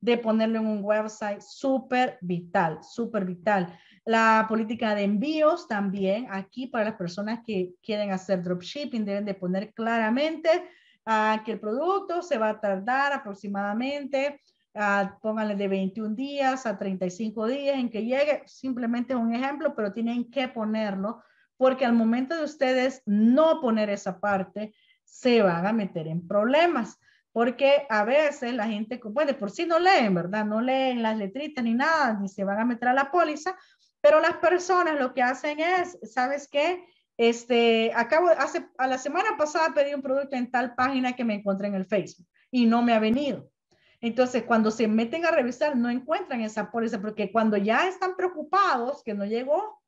de ponerlo en un website, súper vital, súper vital. La política de envíos también, aquí para las personas que quieren hacer dropshipping, deben de poner claramente ah, que el producto se va a tardar aproximadamente, ah, pónganle de 21 días a 35 días en que llegue, simplemente un ejemplo, pero tienen que ponerlo porque al momento de ustedes no poner esa parte, se van a meter en problemas, porque a veces la gente, bueno, de por sí no leen, ¿verdad? No leen las letritas ni nada, ni se van a meter a la póliza, pero las personas lo que hacen es, ¿sabes qué? Este, acabo, hace, a la semana pasada pedí un producto en tal página que me encontré en el Facebook y no me ha venido. Entonces, cuando se meten a revisar, no encuentran esa póliza, porque cuando ya están preocupados que no llegó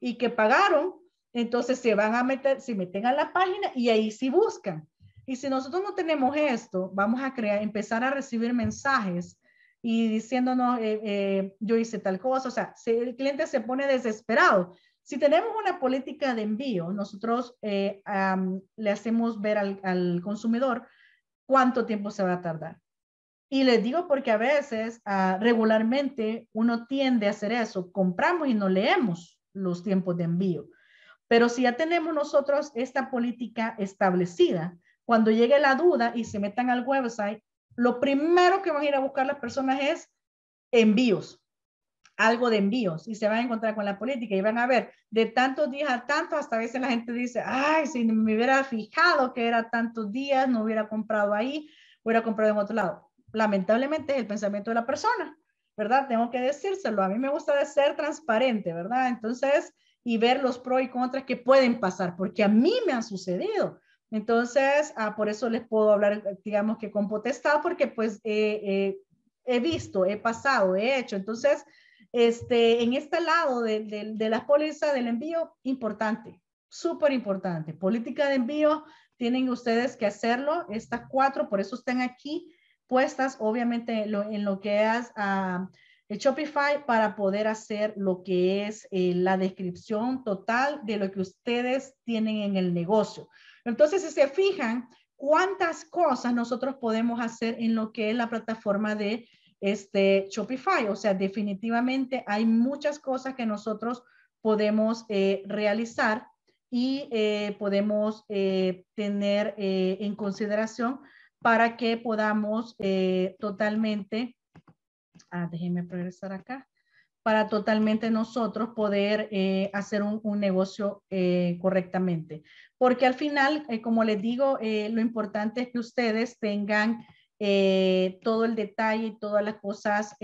y que pagaron, entonces se van a meter, se meten a la página y ahí sí buscan. Y si nosotros no tenemos esto, vamos a crear, empezar a recibir mensajes y diciéndonos, eh, eh, yo hice tal cosa, o sea, si el cliente se pone desesperado. Si tenemos una política de envío, nosotros eh, le hacemos ver al, consumidor cuánto tiempo se va a tardar. Y les digo porque a veces, ah, regularmente, uno tiende a hacer eso. Compramos y no leemos los tiempos de envío. Pero si ya tenemos nosotros esta política establecida, cuando llegue la duda y se metan al website, lo primero que van a ir a buscar las personas es envíos, algo de envíos, y se van a encontrar con la política y van a ver de tantos días a tanto hasta a veces la gente dice, ay, si me hubiera fijado que era tantos días, no hubiera comprado ahí, hubiera comprado en otro lado. Lamentablemente es el pensamiento de la persona, ¿verdad? Tengo que decírselo, a mí me gusta de ser transparente, ¿verdad? Entonces, y ver los pros y contras que pueden pasar, porque a mí me han sucedido. Entonces, ah, por eso les puedo hablar, eh, digamos que con potestad, porque pues eh, eh, he visto, he pasado, he hecho. Entonces, este, en este lado de, de, la póliza del envío, importante, súper importante. Política de envío, tienen ustedes que hacerlo. Estas cuatro, por eso están aquí puestas, obviamente, en lo, en lo que es... a ah, el Shopify para poder hacer lo que es eh, la descripción total de lo que ustedes tienen en el negocio. Entonces, si se fijan, cuántas cosas nosotros podemos hacer en lo que es la plataforma de este Shopify. O sea, definitivamente hay muchas cosas que nosotros podemos eh, realizar y eh, podemos tener en consideración para que podamos totalmente Ah, déjenme progresar acá, para totalmente nosotros poder eh, hacer un, negocio eh, correctamente. Porque al final, eh, como les digo, lo importante es que ustedes tengan todo el detalle y todas las cosas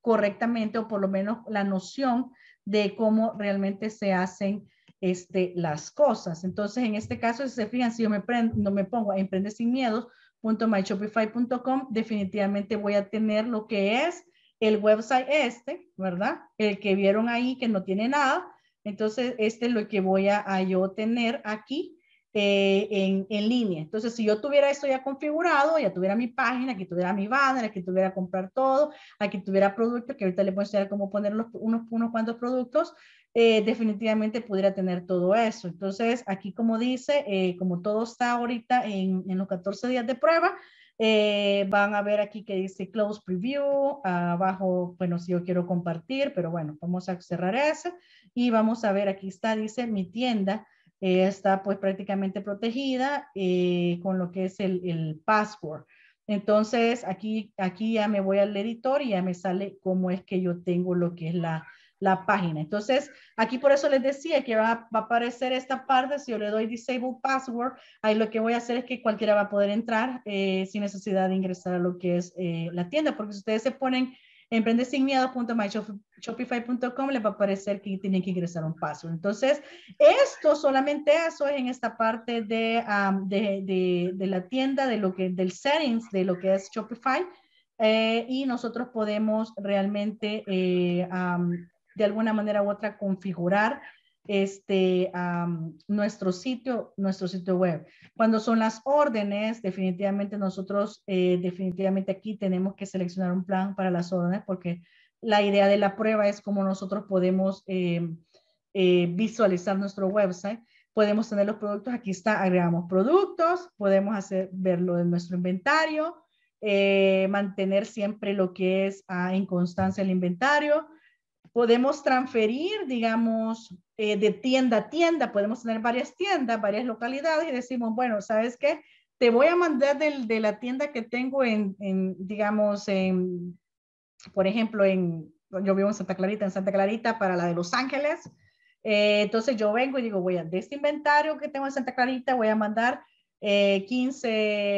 correctamente o por lo menos la noción de cómo realmente se hacen este, las cosas. Entonces, en este caso, si se fijan, si yo me, no me pongo a emprender sin miedo .myshopify.com, definitivamente voy a tener lo que es el website este, ¿verdad? El que vieron ahí que no tiene nada. Entonces, este es lo que voy a, yo tener aquí eh, en, en, línea. Entonces, si yo tuviera esto ya configurado, ya tuviera mi página, aquí tuviera mi banner, aquí tuviera comprar todo, aquí tuviera productos, que ahorita les voy a enseñar cómo poner los, unos, unos cuantos productos, eh, definitivamente pudiera tener todo eso. Entonces, aquí como dice, eh, como todo está ahorita en, en, los 14 días de prueba, eh, van a ver aquí que dice Close Preview, abajo, bueno, si yo quiero compartir, pero bueno, vamos a cerrar eso y vamos a ver, aquí está, dice mi tienda. está pues prácticamente protegida con lo que es el, password. Entonces, aquí, aquí ya me voy al editor y ya me sale cómo es que yo tengo lo que es la, la página. Entonces, aquí por eso les decía que va, a aparecer esta parte, si yo le doy Disable Password, ahí lo que voy a hacer es que cualquiera va a poder entrar eh, sin necesidad de ingresar a lo que es eh, la tienda, porque si ustedes se ponen emprendesinmiedo.myshopify.com les va a aparecer que tienen que ingresar un paso. Entonces, esto solamente eso es en esta parte de, de, la tienda, de lo que, del settings, de lo que es Shopify. Eh, y nosotros podemos realmente de alguna manera u otra configurar este, nuestro, sitio, nuestro sitio web. Cuando son las órdenes, definitivamente nosotros, eh, definitivamente aquí tenemos que seleccionar un plan para las órdenes porque la idea de la prueba es cómo nosotros podemos em, eh, visualizar nuestro website. Podemos tener los productos, aquí está, agregamos productos, podemos hacer, verlo en nuestro inventario, eh, mantener siempre lo que es ah, en constancia el inventario, podemos transferir, digamos, eh, de tienda a tienda, podemos tener varias tiendas, varias localidades y decimos, bueno, ¿sabes qué? Te voy a mandar del, de la tienda que tengo en, digamos, en, por ejemplo, en, yo vivo en Santa Clarita, en Santa Clarita para la de Los Ángeles. Eh, entonces yo vengo y digo, voy a, de este inventario que tengo en Santa Clarita, voy a mandar 15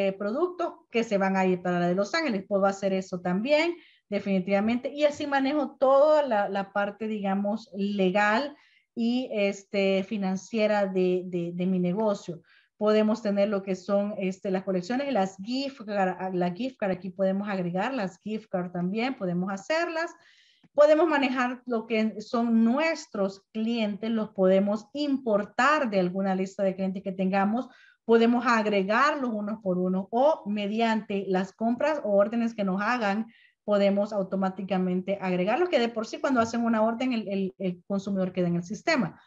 eh, productos que se van a ir para la de Los Ángeles. Puedo hacer eso también definitivamente. Y así manejo toda la, parte, digamos, legal y este, financiera de, mi negocio. Podemos tener lo que son este, las colecciones, las gift cards. Ah, gift card, aquí podemos agregar las gift cards también, podemos hacerlas. Podemos manejar lo que son nuestros clientes, los podemos importar de alguna lista de clientes que tengamos podemos agregarlos uno por uno o mediante las compras o órdenes que nos hagan podemos automáticamente agregarlo, que de por sí cuando hacen una orden el, el, consumidor queda en el sistema.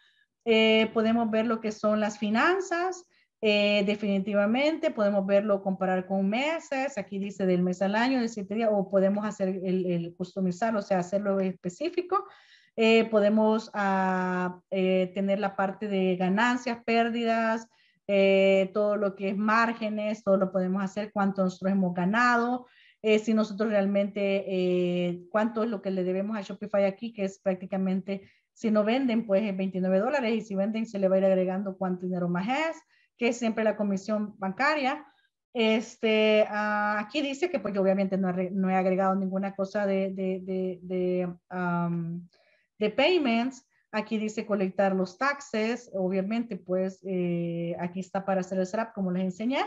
Eh, podemos ver lo que son las finanzas, eh, definitivamente podemos verlo, comparar con meses, aquí dice del mes al año, de siete días, o podemos hacer el, el customizar, o sea, hacerlo específico. Eh, podemos ah, tener la parte de ganancias, pérdidas, todo lo que es márgenes, todo lo podemos hacer, cuánto nosotros hemos ganado, eh, si nosotros realmente, eh, cuánto es lo que le debemos a Shopify aquí, que es prácticamente, si no venden, pues es 29 dólares y si venden se le va a ir agregando cuánto dinero más es, que es siempre la comisión bancaria. Este, ah, aquí dice que pues yo obviamente no he, agregado ninguna cosa de, de, de, de, payments. Aquí dice colectar los taxes, obviamente pues eh, aquí está para hacer el setup como les enseñé.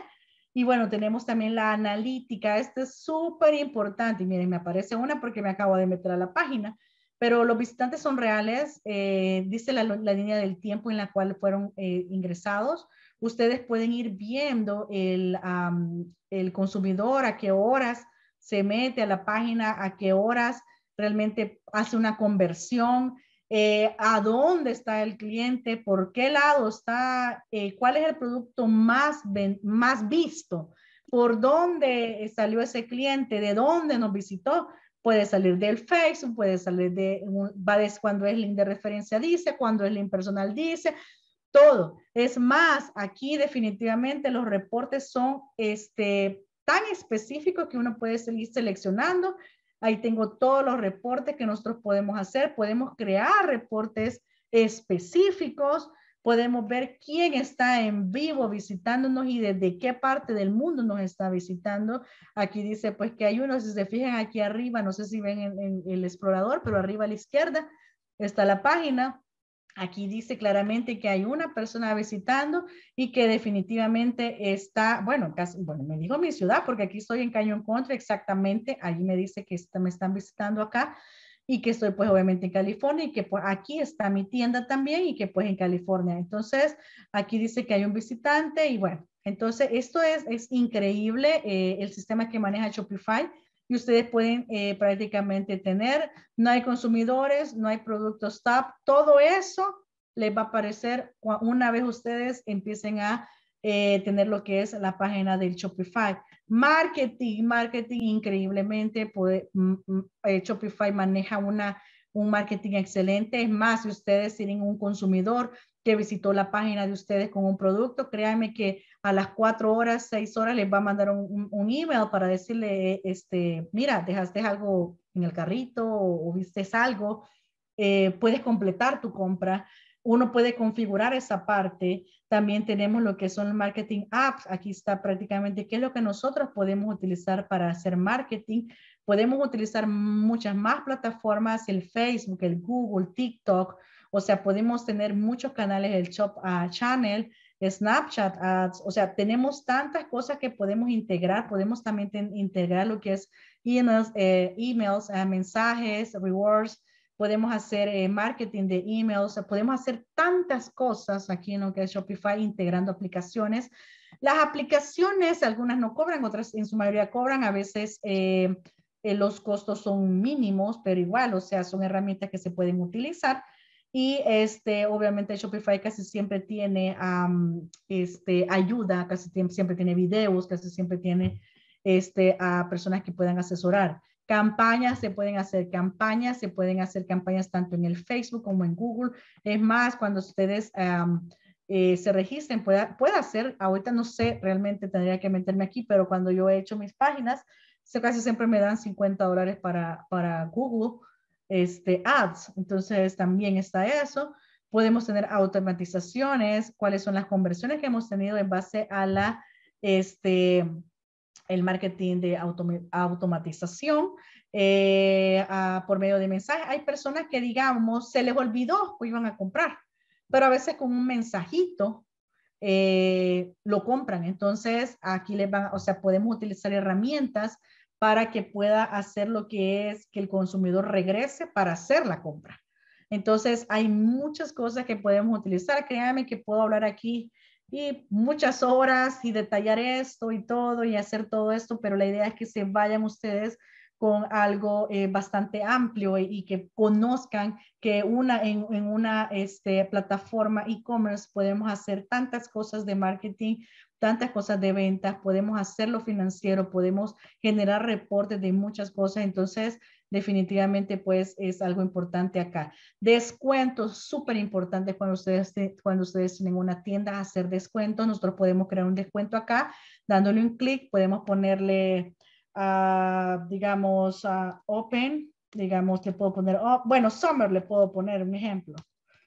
Y bueno, tenemos también la analítica. Esta es súper importante. miren, me aparece una porque me acabo de meter a la página. Pero los visitantes son reales. Eh, dice la, línea del tiempo en la cual fueron eh, ingresados. Ustedes pueden ir viendo el, el consumidor, a qué horas se mete a la página, a qué horas realmente hace una conversión. Eh, a dónde está el cliente, por qué lado está, eh, cuál es el producto más, más visto, por dónde salió ese cliente, de dónde nos visitó. Puede salir del Facebook, puede salir de, cuando es link de referencia dice, cuando es link personal dice, todo. Es más, aquí definitivamente los reportes son este, tan específicos que uno puede seguir seleccionando Ahí tengo todos los reportes que nosotros podemos hacer. Podemos crear reportes específicos. Podemos ver quién está en vivo visitándonos y desde qué parte del mundo nos está visitando. Aquí dice, pues que hay uno, si se fijan aquí arriba, no sé si ven en, en el explorador, pero arriba a la izquierda está la página Aquí dice claramente que hay una persona visitando y que definitivamente está, bueno, casi, bueno, me dijo mi ciudad porque aquí estoy en Cañón Contra exactamente, allí me dice que me están visitando acá y que estoy pues obviamente en California y que pues, aquí está mi tienda también y que pues en California. Entonces, aquí dice que hay un visitante y bueno, entonces esto es, es increíble eh, el sistema que maneja Shopify y ustedes pueden eh, prácticamente tener. No hay consumidores, no hay productos TAP, todo eso les va a aparecer una vez ustedes empiecen a eh, tener lo que es la página del Shopify. Marketing, marketing increíblemente, mm, mm, Shopify maneja un marketing excelente. Es más, si ustedes tienen un consumidor que visitó la página de ustedes con un producto, créanme que a las cuatro horas, seis horas les va a mandar un, email para decirle, este, mira, dejaste algo en el carrito o, o viste algo, eh, puedes completar tu compra. Uno puede configurar esa parte. También tenemos lo que son marketing apps. Aquí está prácticamente qué es lo que nosotros podemos utilizar para hacer marketing. Podemos utilizar muchas más plataformas, el Facebook, el Google, TikTok, o sea, podemos tener muchos canales, el Shop a ah, Channel, Snapchat Ads, o sea, tenemos tantas cosas que podemos integrar, podemos también integrar lo que es emails, eh, emails ah, mensajes, rewards, podemos hacer eh, marketing de emails, podemos hacer tantas cosas aquí en lo que es Shopify integrando aplicaciones. Las aplicaciones, algunas no cobran, otras en su mayoría cobran, a veces eh, eh, los costos son mínimos, pero igual, o sea, son herramientas que se pueden utilizar. Y este, obviamente Shopify casi siempre tiene este, ayuda, casi siempre tiene videos, casi siempre tiene este, a personas que puedan asesorar. Campañas, se pueden hacer campañas, se pueden hacer campañas tanto en el Facebook como en Google. Es más, cuando ustedes eh, se registren, puede, hacer, ahorita no sé, realmente tendría que meterme aquí, pero cuando yo he hecho mis páginas, casi siempre me dan 50 dólares para, para Google este, ads. Entonces también está eso. Podemos tener automatizaciones, cuáles son las conversiones que hemos tenido en base a la, este, el marketing de automatización eh, por medio de mensajes. Hay personas que, digamos, se les olvidó que iban a comprar, pero a veces con un mensajito eh, lo compran. Entonces, aquí les van, o sea, podemos utilizar herramientas para que pueda hacer lo que es que el consumidor regrese para hacer la compra. Entonces, hay muchas cosas que podemos utilizar. Créanme que puedo hablar aquí y muchas horas y detallar esto y todo y hacer todo esto, pero la idea es que se vayan ustedes con algo eh, bastante amplio y, que conozcan que una, en, una este, plataforma e-commerce podemos hacer tantas cosas de marketing tantas cosas de ventas, podemos hacerlo financiero, podemos generar reportes de muchas cosas. Entonces, definitivamente, pues es algo importante acá. Descuentos, súper importante cuando ustedes, cuando ustedes tienen una tienda, hacer descuentos. Nosotros podemos crear un descuento acá, dándole un clic, podemos ponerle, a, ah, digamos, a ah, open, digamos, le puedo poner, oh, bueno, summer le puedo poner un ejemplo.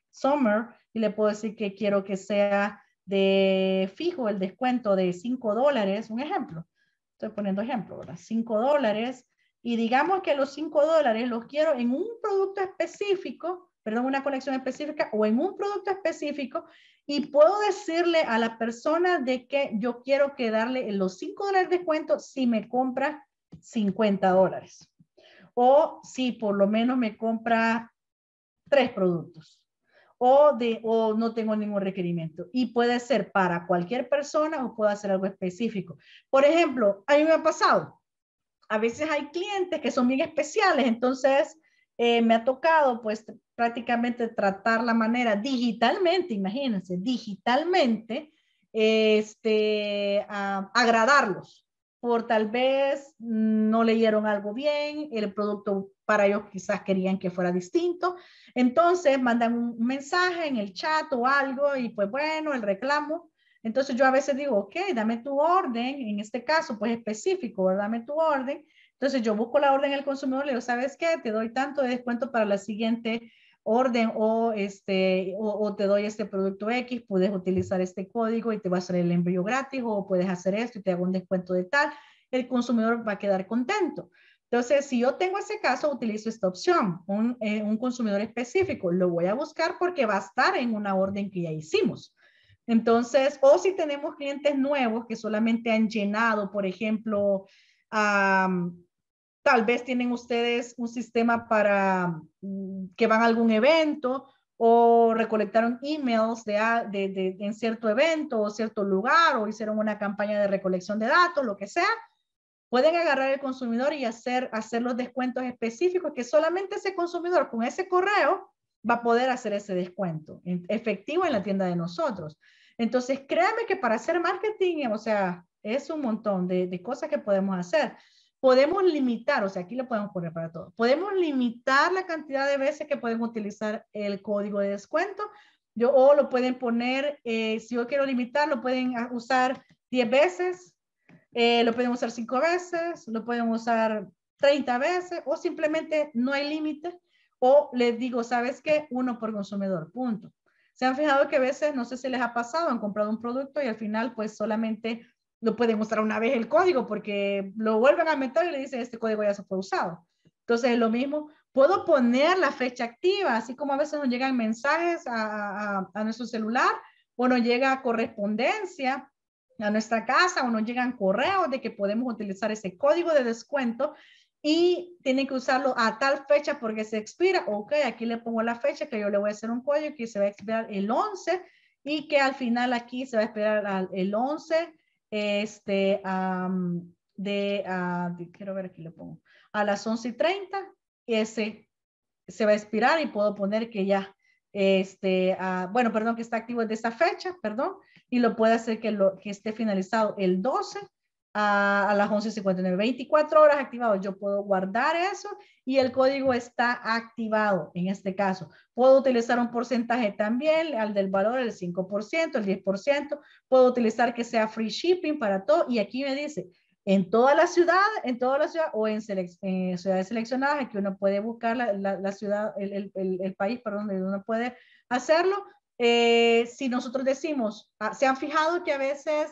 Summer, y le puedo decir que quiero que sea de fijo el descuento de 5 dólares, un ejemplo, estoy poniendo ejemplo, ¿verdad? 5 dólares, y digamos que los 5 dólares los quiero en un producto específico, perdón, una colección específica o en un producto específico, y puedo decirle a la persona de que yo quiero quedarle darle los 5 dólares de descuento si me compra 50 dólares, o si por lo menos me compra tres productos o, de, o no tengo ningún requerimiento. Y puede ser para cualquier persona o puede ser algo específico. Por ejemplo, a mí me ha pasado, a veces hay clientes que son bien especiales, entonces eh, me ha tocado pues prácticamente tratar la manera digitalmente, imagínense, digitalmente, este, agradarlos por tal vez no leyeron algo bien, el producto para ellos quizás querían que fuera distinto. Entonces mandan un mensaje en el chat o algo y pues bueno, el reclamo. Entonces yo a veces digo, ok, dame tu orden, en este caso pues específico, dame tu orden. Entonces yo busco la orden el consumidor, le digo, ¿sabes qué? Te doy tanto de descuento para la siguiente orden o, este, o, te doy este producto X, puedes utilizar este código y te va a salir el envío gratis o puedes hacer esto y te hago un descuento de tal, el consumidor va a quedar contento. Entonces, si yo tengo ese caso, utilizo esta opción, un, eh, un consumidor específico, lo voy a buscar porque va a estar en una orden que ya hicimos. Entonces, o si tenemos clientes nuevos que solamente han llenado, por ejemplo, a Tal vez tienen ustedes un sistema para mm, que van a algún evento o recolectaron emails de, en cierto evento o cierto lugar o hicieron una campaña de recolección de datos, lo que sea. Pueden agarrar el consumidor y hacer, hacer los descuentos específicos que solamente ese consumidor con ese correo va a poder hacer ese descuento efectivo en la tienda de nosotros. Entonces, créanme que para hacer marketing, o sea, es un montón de cosas que podemos hacer podemos limitar, o sea, aquí lo podemos poner para todo, podemos limitar la cantidad de veces que pueden utilizar el código de descuento. Yo, o lo pueden poner, eh, si yo quiero limitar, lo pueden usar 10 eh, veces, lo pueden usar 5 veces, lo pueden usar 30 veces, o simplemente no hay límite, o les digo, ¿sabes qué? Uno por consumidor, punto. Se han fijado que a veces, no sé si les ha pasado, han comprado un producto y al final pues solamente no pueden usar una vez el código porque lo vuelven a meter y le dicen este código ya se fue usado. Entonces, lo mismo, puedo poner la fecha activa, así como a veces nos llegan mensajes a, a, a nuestro celular o nos llega correspondencia a nuestra casa o nos llegan correos de que podemos utilizar ese código de descuento y tienen que usarlo a tal fecha porque se expira. Ok, aquí le pongo la fecha que yo le voy a hacer un código que se va a expirar el 11 y que al final aquí se va a expirar el 11 este, ah, de, quiero ver aquí lo pongo, a las 11 y 30, ese se va a expirar y puedo poner que ya, este, ah, bueno, perdón, que está activo desde esa fecha, perdón, y lo puede hacer que, lo, que esté finalizado el 12 a, a las 11.59. 24 horas activado. Yo puedo guardar eso y el código está activado en este caso. Puedo utilizar un porcentaje también, al del valor, el 5%, el 10%. Puedo utilizar que sea free shipping para todo. Y aquí me dice, en toda la ciudad, en toda la ciudad o en, ciudades seleccionadas, aquí uno puede buscar la, ciudad, el, país, perdón, donde uno puede hacerlo. Eh, si nosotros decimos, ah, se han fijado que a veces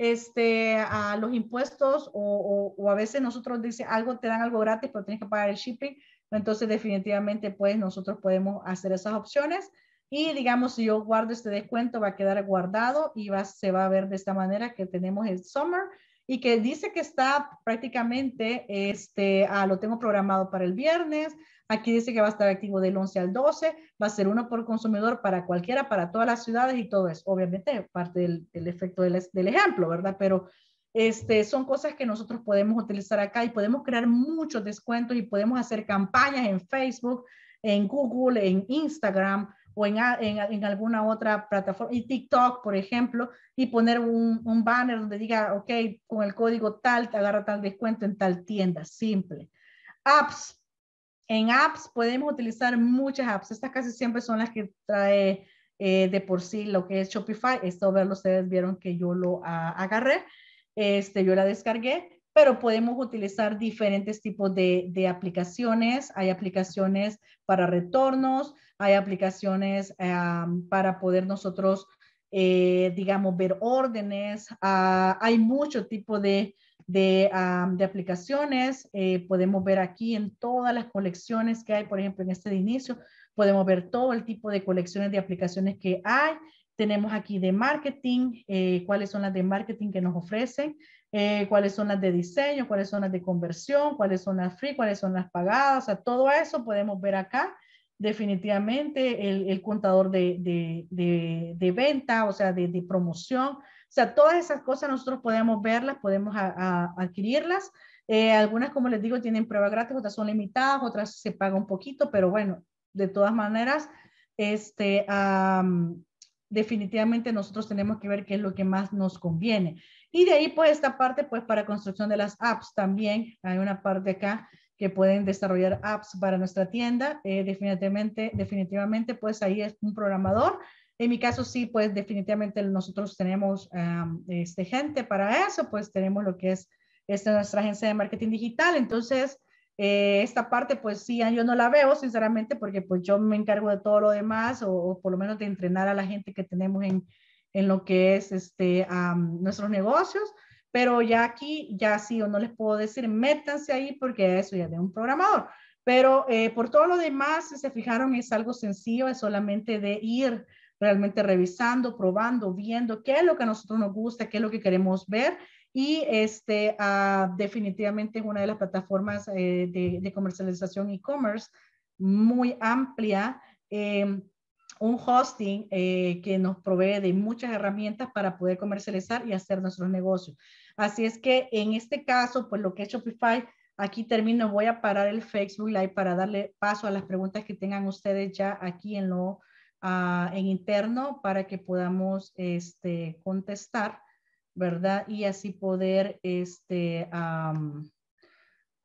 este, a los impuestos o, o, a veces nosotros dice algo, te dan algo gratis, pero tienes que pagar el shipping. Entonces, definitivamente, pues nosotros podemos hacer esas opciones. Y digamos, si yo guardo este descuento, va a quedar guardado y va, se va a ver de esta manera que tenemos el summer y que dice que está prácticamente, este, a ah, lo tengo programado para el viernes, Aquí dice que va a estar activo del 11 al 12, va a ser uno por consumidor para cualquiera, para todas las ciudades y todo eso. Obviamente, parte del, efecto del, ejemplo, ¿verdad? Pero este, son cosas que nosotros podemos utilizar acá y podemos crear muchos descuentos y podemos hacer campañas en Facebook, en Google, en Instagram o en, en, alguna otra plataforma, y TikTok, por ejemplo, y poner un, un banner donde diga, ok, con el código tal, te agarra tal descuento en tal tienda, simple. Apps, en apps podemos utilizar muchas apps. Estas casi siempre son las que trae eh, de por sí lo que es Shopify. Esto verlo ustedes vieron que yo lo ah, agarré. Este, yo la descargué, pero podemos utilizar diferentes tipos de, aplicaciones. Hay aplicaciones para retornos, hay aplicaciones para poder nosotros, eh, digamos, ver órdenes. Ah, hay mucho tipo de de, aplicaciones. Eh, podemos ver aquí en todas las colecciones que hay, por ejemplo, en este de inicio, podemos ver todo el tipo de colecciones de aplicaciones que hay. Tenemos aquí de marketing, eh, cuáles son las de marketing que nos ofrecen, eh, cuáles son las de diseño, cuáles son las de conversión, cuáles son las free, cuáles son las pagadas, o todo eso podemos ver acá definitivamente, el, contador de, venta, o sea, de, promoción. O sea, todas esas cosas nosotros podemos verlas, podemos adquirirlas. Eh, algunas, como les digo, tienen pruebas gratis, otras son limitadas, otras se paga un poquito, pero bueno, de todas maneras, este, definitivamente nosotros tenemos que ver qué es lo que más nos conviene. Y de ahí, pues, esta parte, pues, para construcción de las apps también, hay una parte acá que pueden desarrollar apps para nuestra tienda, eh, definitivamente, definitivamente, pues ahí es un programador. En mi caso, sí, pues definitivamente nosotros tenemos este, gente para eso, pues tenemos lo que es esta nuestra agencia de marketing digital. Entonces, eh, esta parte, pues sí, yo no la veo, sinceramente, porque pues yo me encargo de todo lo demás o, por lo menos de entrenar a la gente que tenemos en, lo que es este, nuestros negocios. Pero ya aquí, ya sí, o no les puedo decir, métanse ahí porque eso ya de un programador. Pero eh, por todo lo demás, si se fijaron, es algo sencillo, es solamente de ir realmente revisando, probando, viendo qué es lo que a nosotros nos gusta, qué es lo que queremos ver. Y este, ah, definitivamente es una de las plataformas eh, de, comercialización e-commerce muy amplia. Em, un hosting eh, que nos provee de muchas herramientas para poder comercializar y hacer nuestros negocios. Así es que en este caso, pues lo que es Shopify, aquí termino, voy a parar el Facebook Live para darle paso a las preguntas que tengan ustedes ya aquí en lo ah, en interno para que podamos este, contestar, ¿verdad? Y así poder este,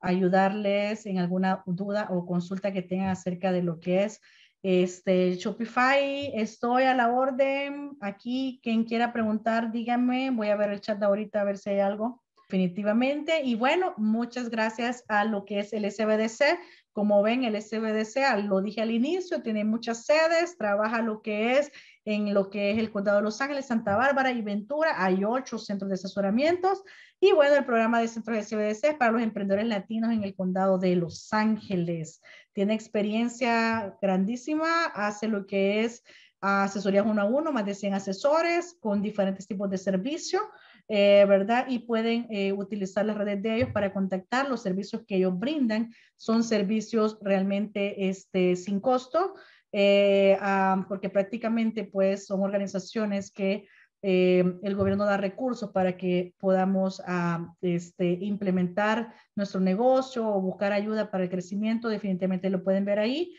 ayudarles en alguna duda o consulta que tengan acerca de lo que es este, Shopify, estoy a la orden. Aquí, quien quiera preguntar, díganme. Voy a ver el chat ahorita a ver si hay algo. Definitivamente. Y bueno, muchas gracias a lo que es el SBDC. Como ven, el SBDC, lo dije al inicio, tiene muchas sedes, trabaja lo que es en lo que es el condado de Los Ángeles, Santa Bárbara y Ventura. Hay ocho centros de asesoramientos. Y bueno, el programa de centros de CBDC es para los emprendedores latinos en el condado de Los Ángeles. Tiene experiencia grandísima, hace lo que es ah, asesorías uno a uno, más de 100 asesores con diferentes tipos de servicio. Eh, ¿verdad? Y pueden eh, utilizar las redes de ellos para contactar los servicios que ellos brindan. Son servicios realmente este, sin costo eh, porque prácticamente pues son organizaciones que eh, el gobierno da recursos para que podamos este, implementar nuestro negocio o buscar ayuda para el crecimiento, definitivamente lo pueden ver ahí.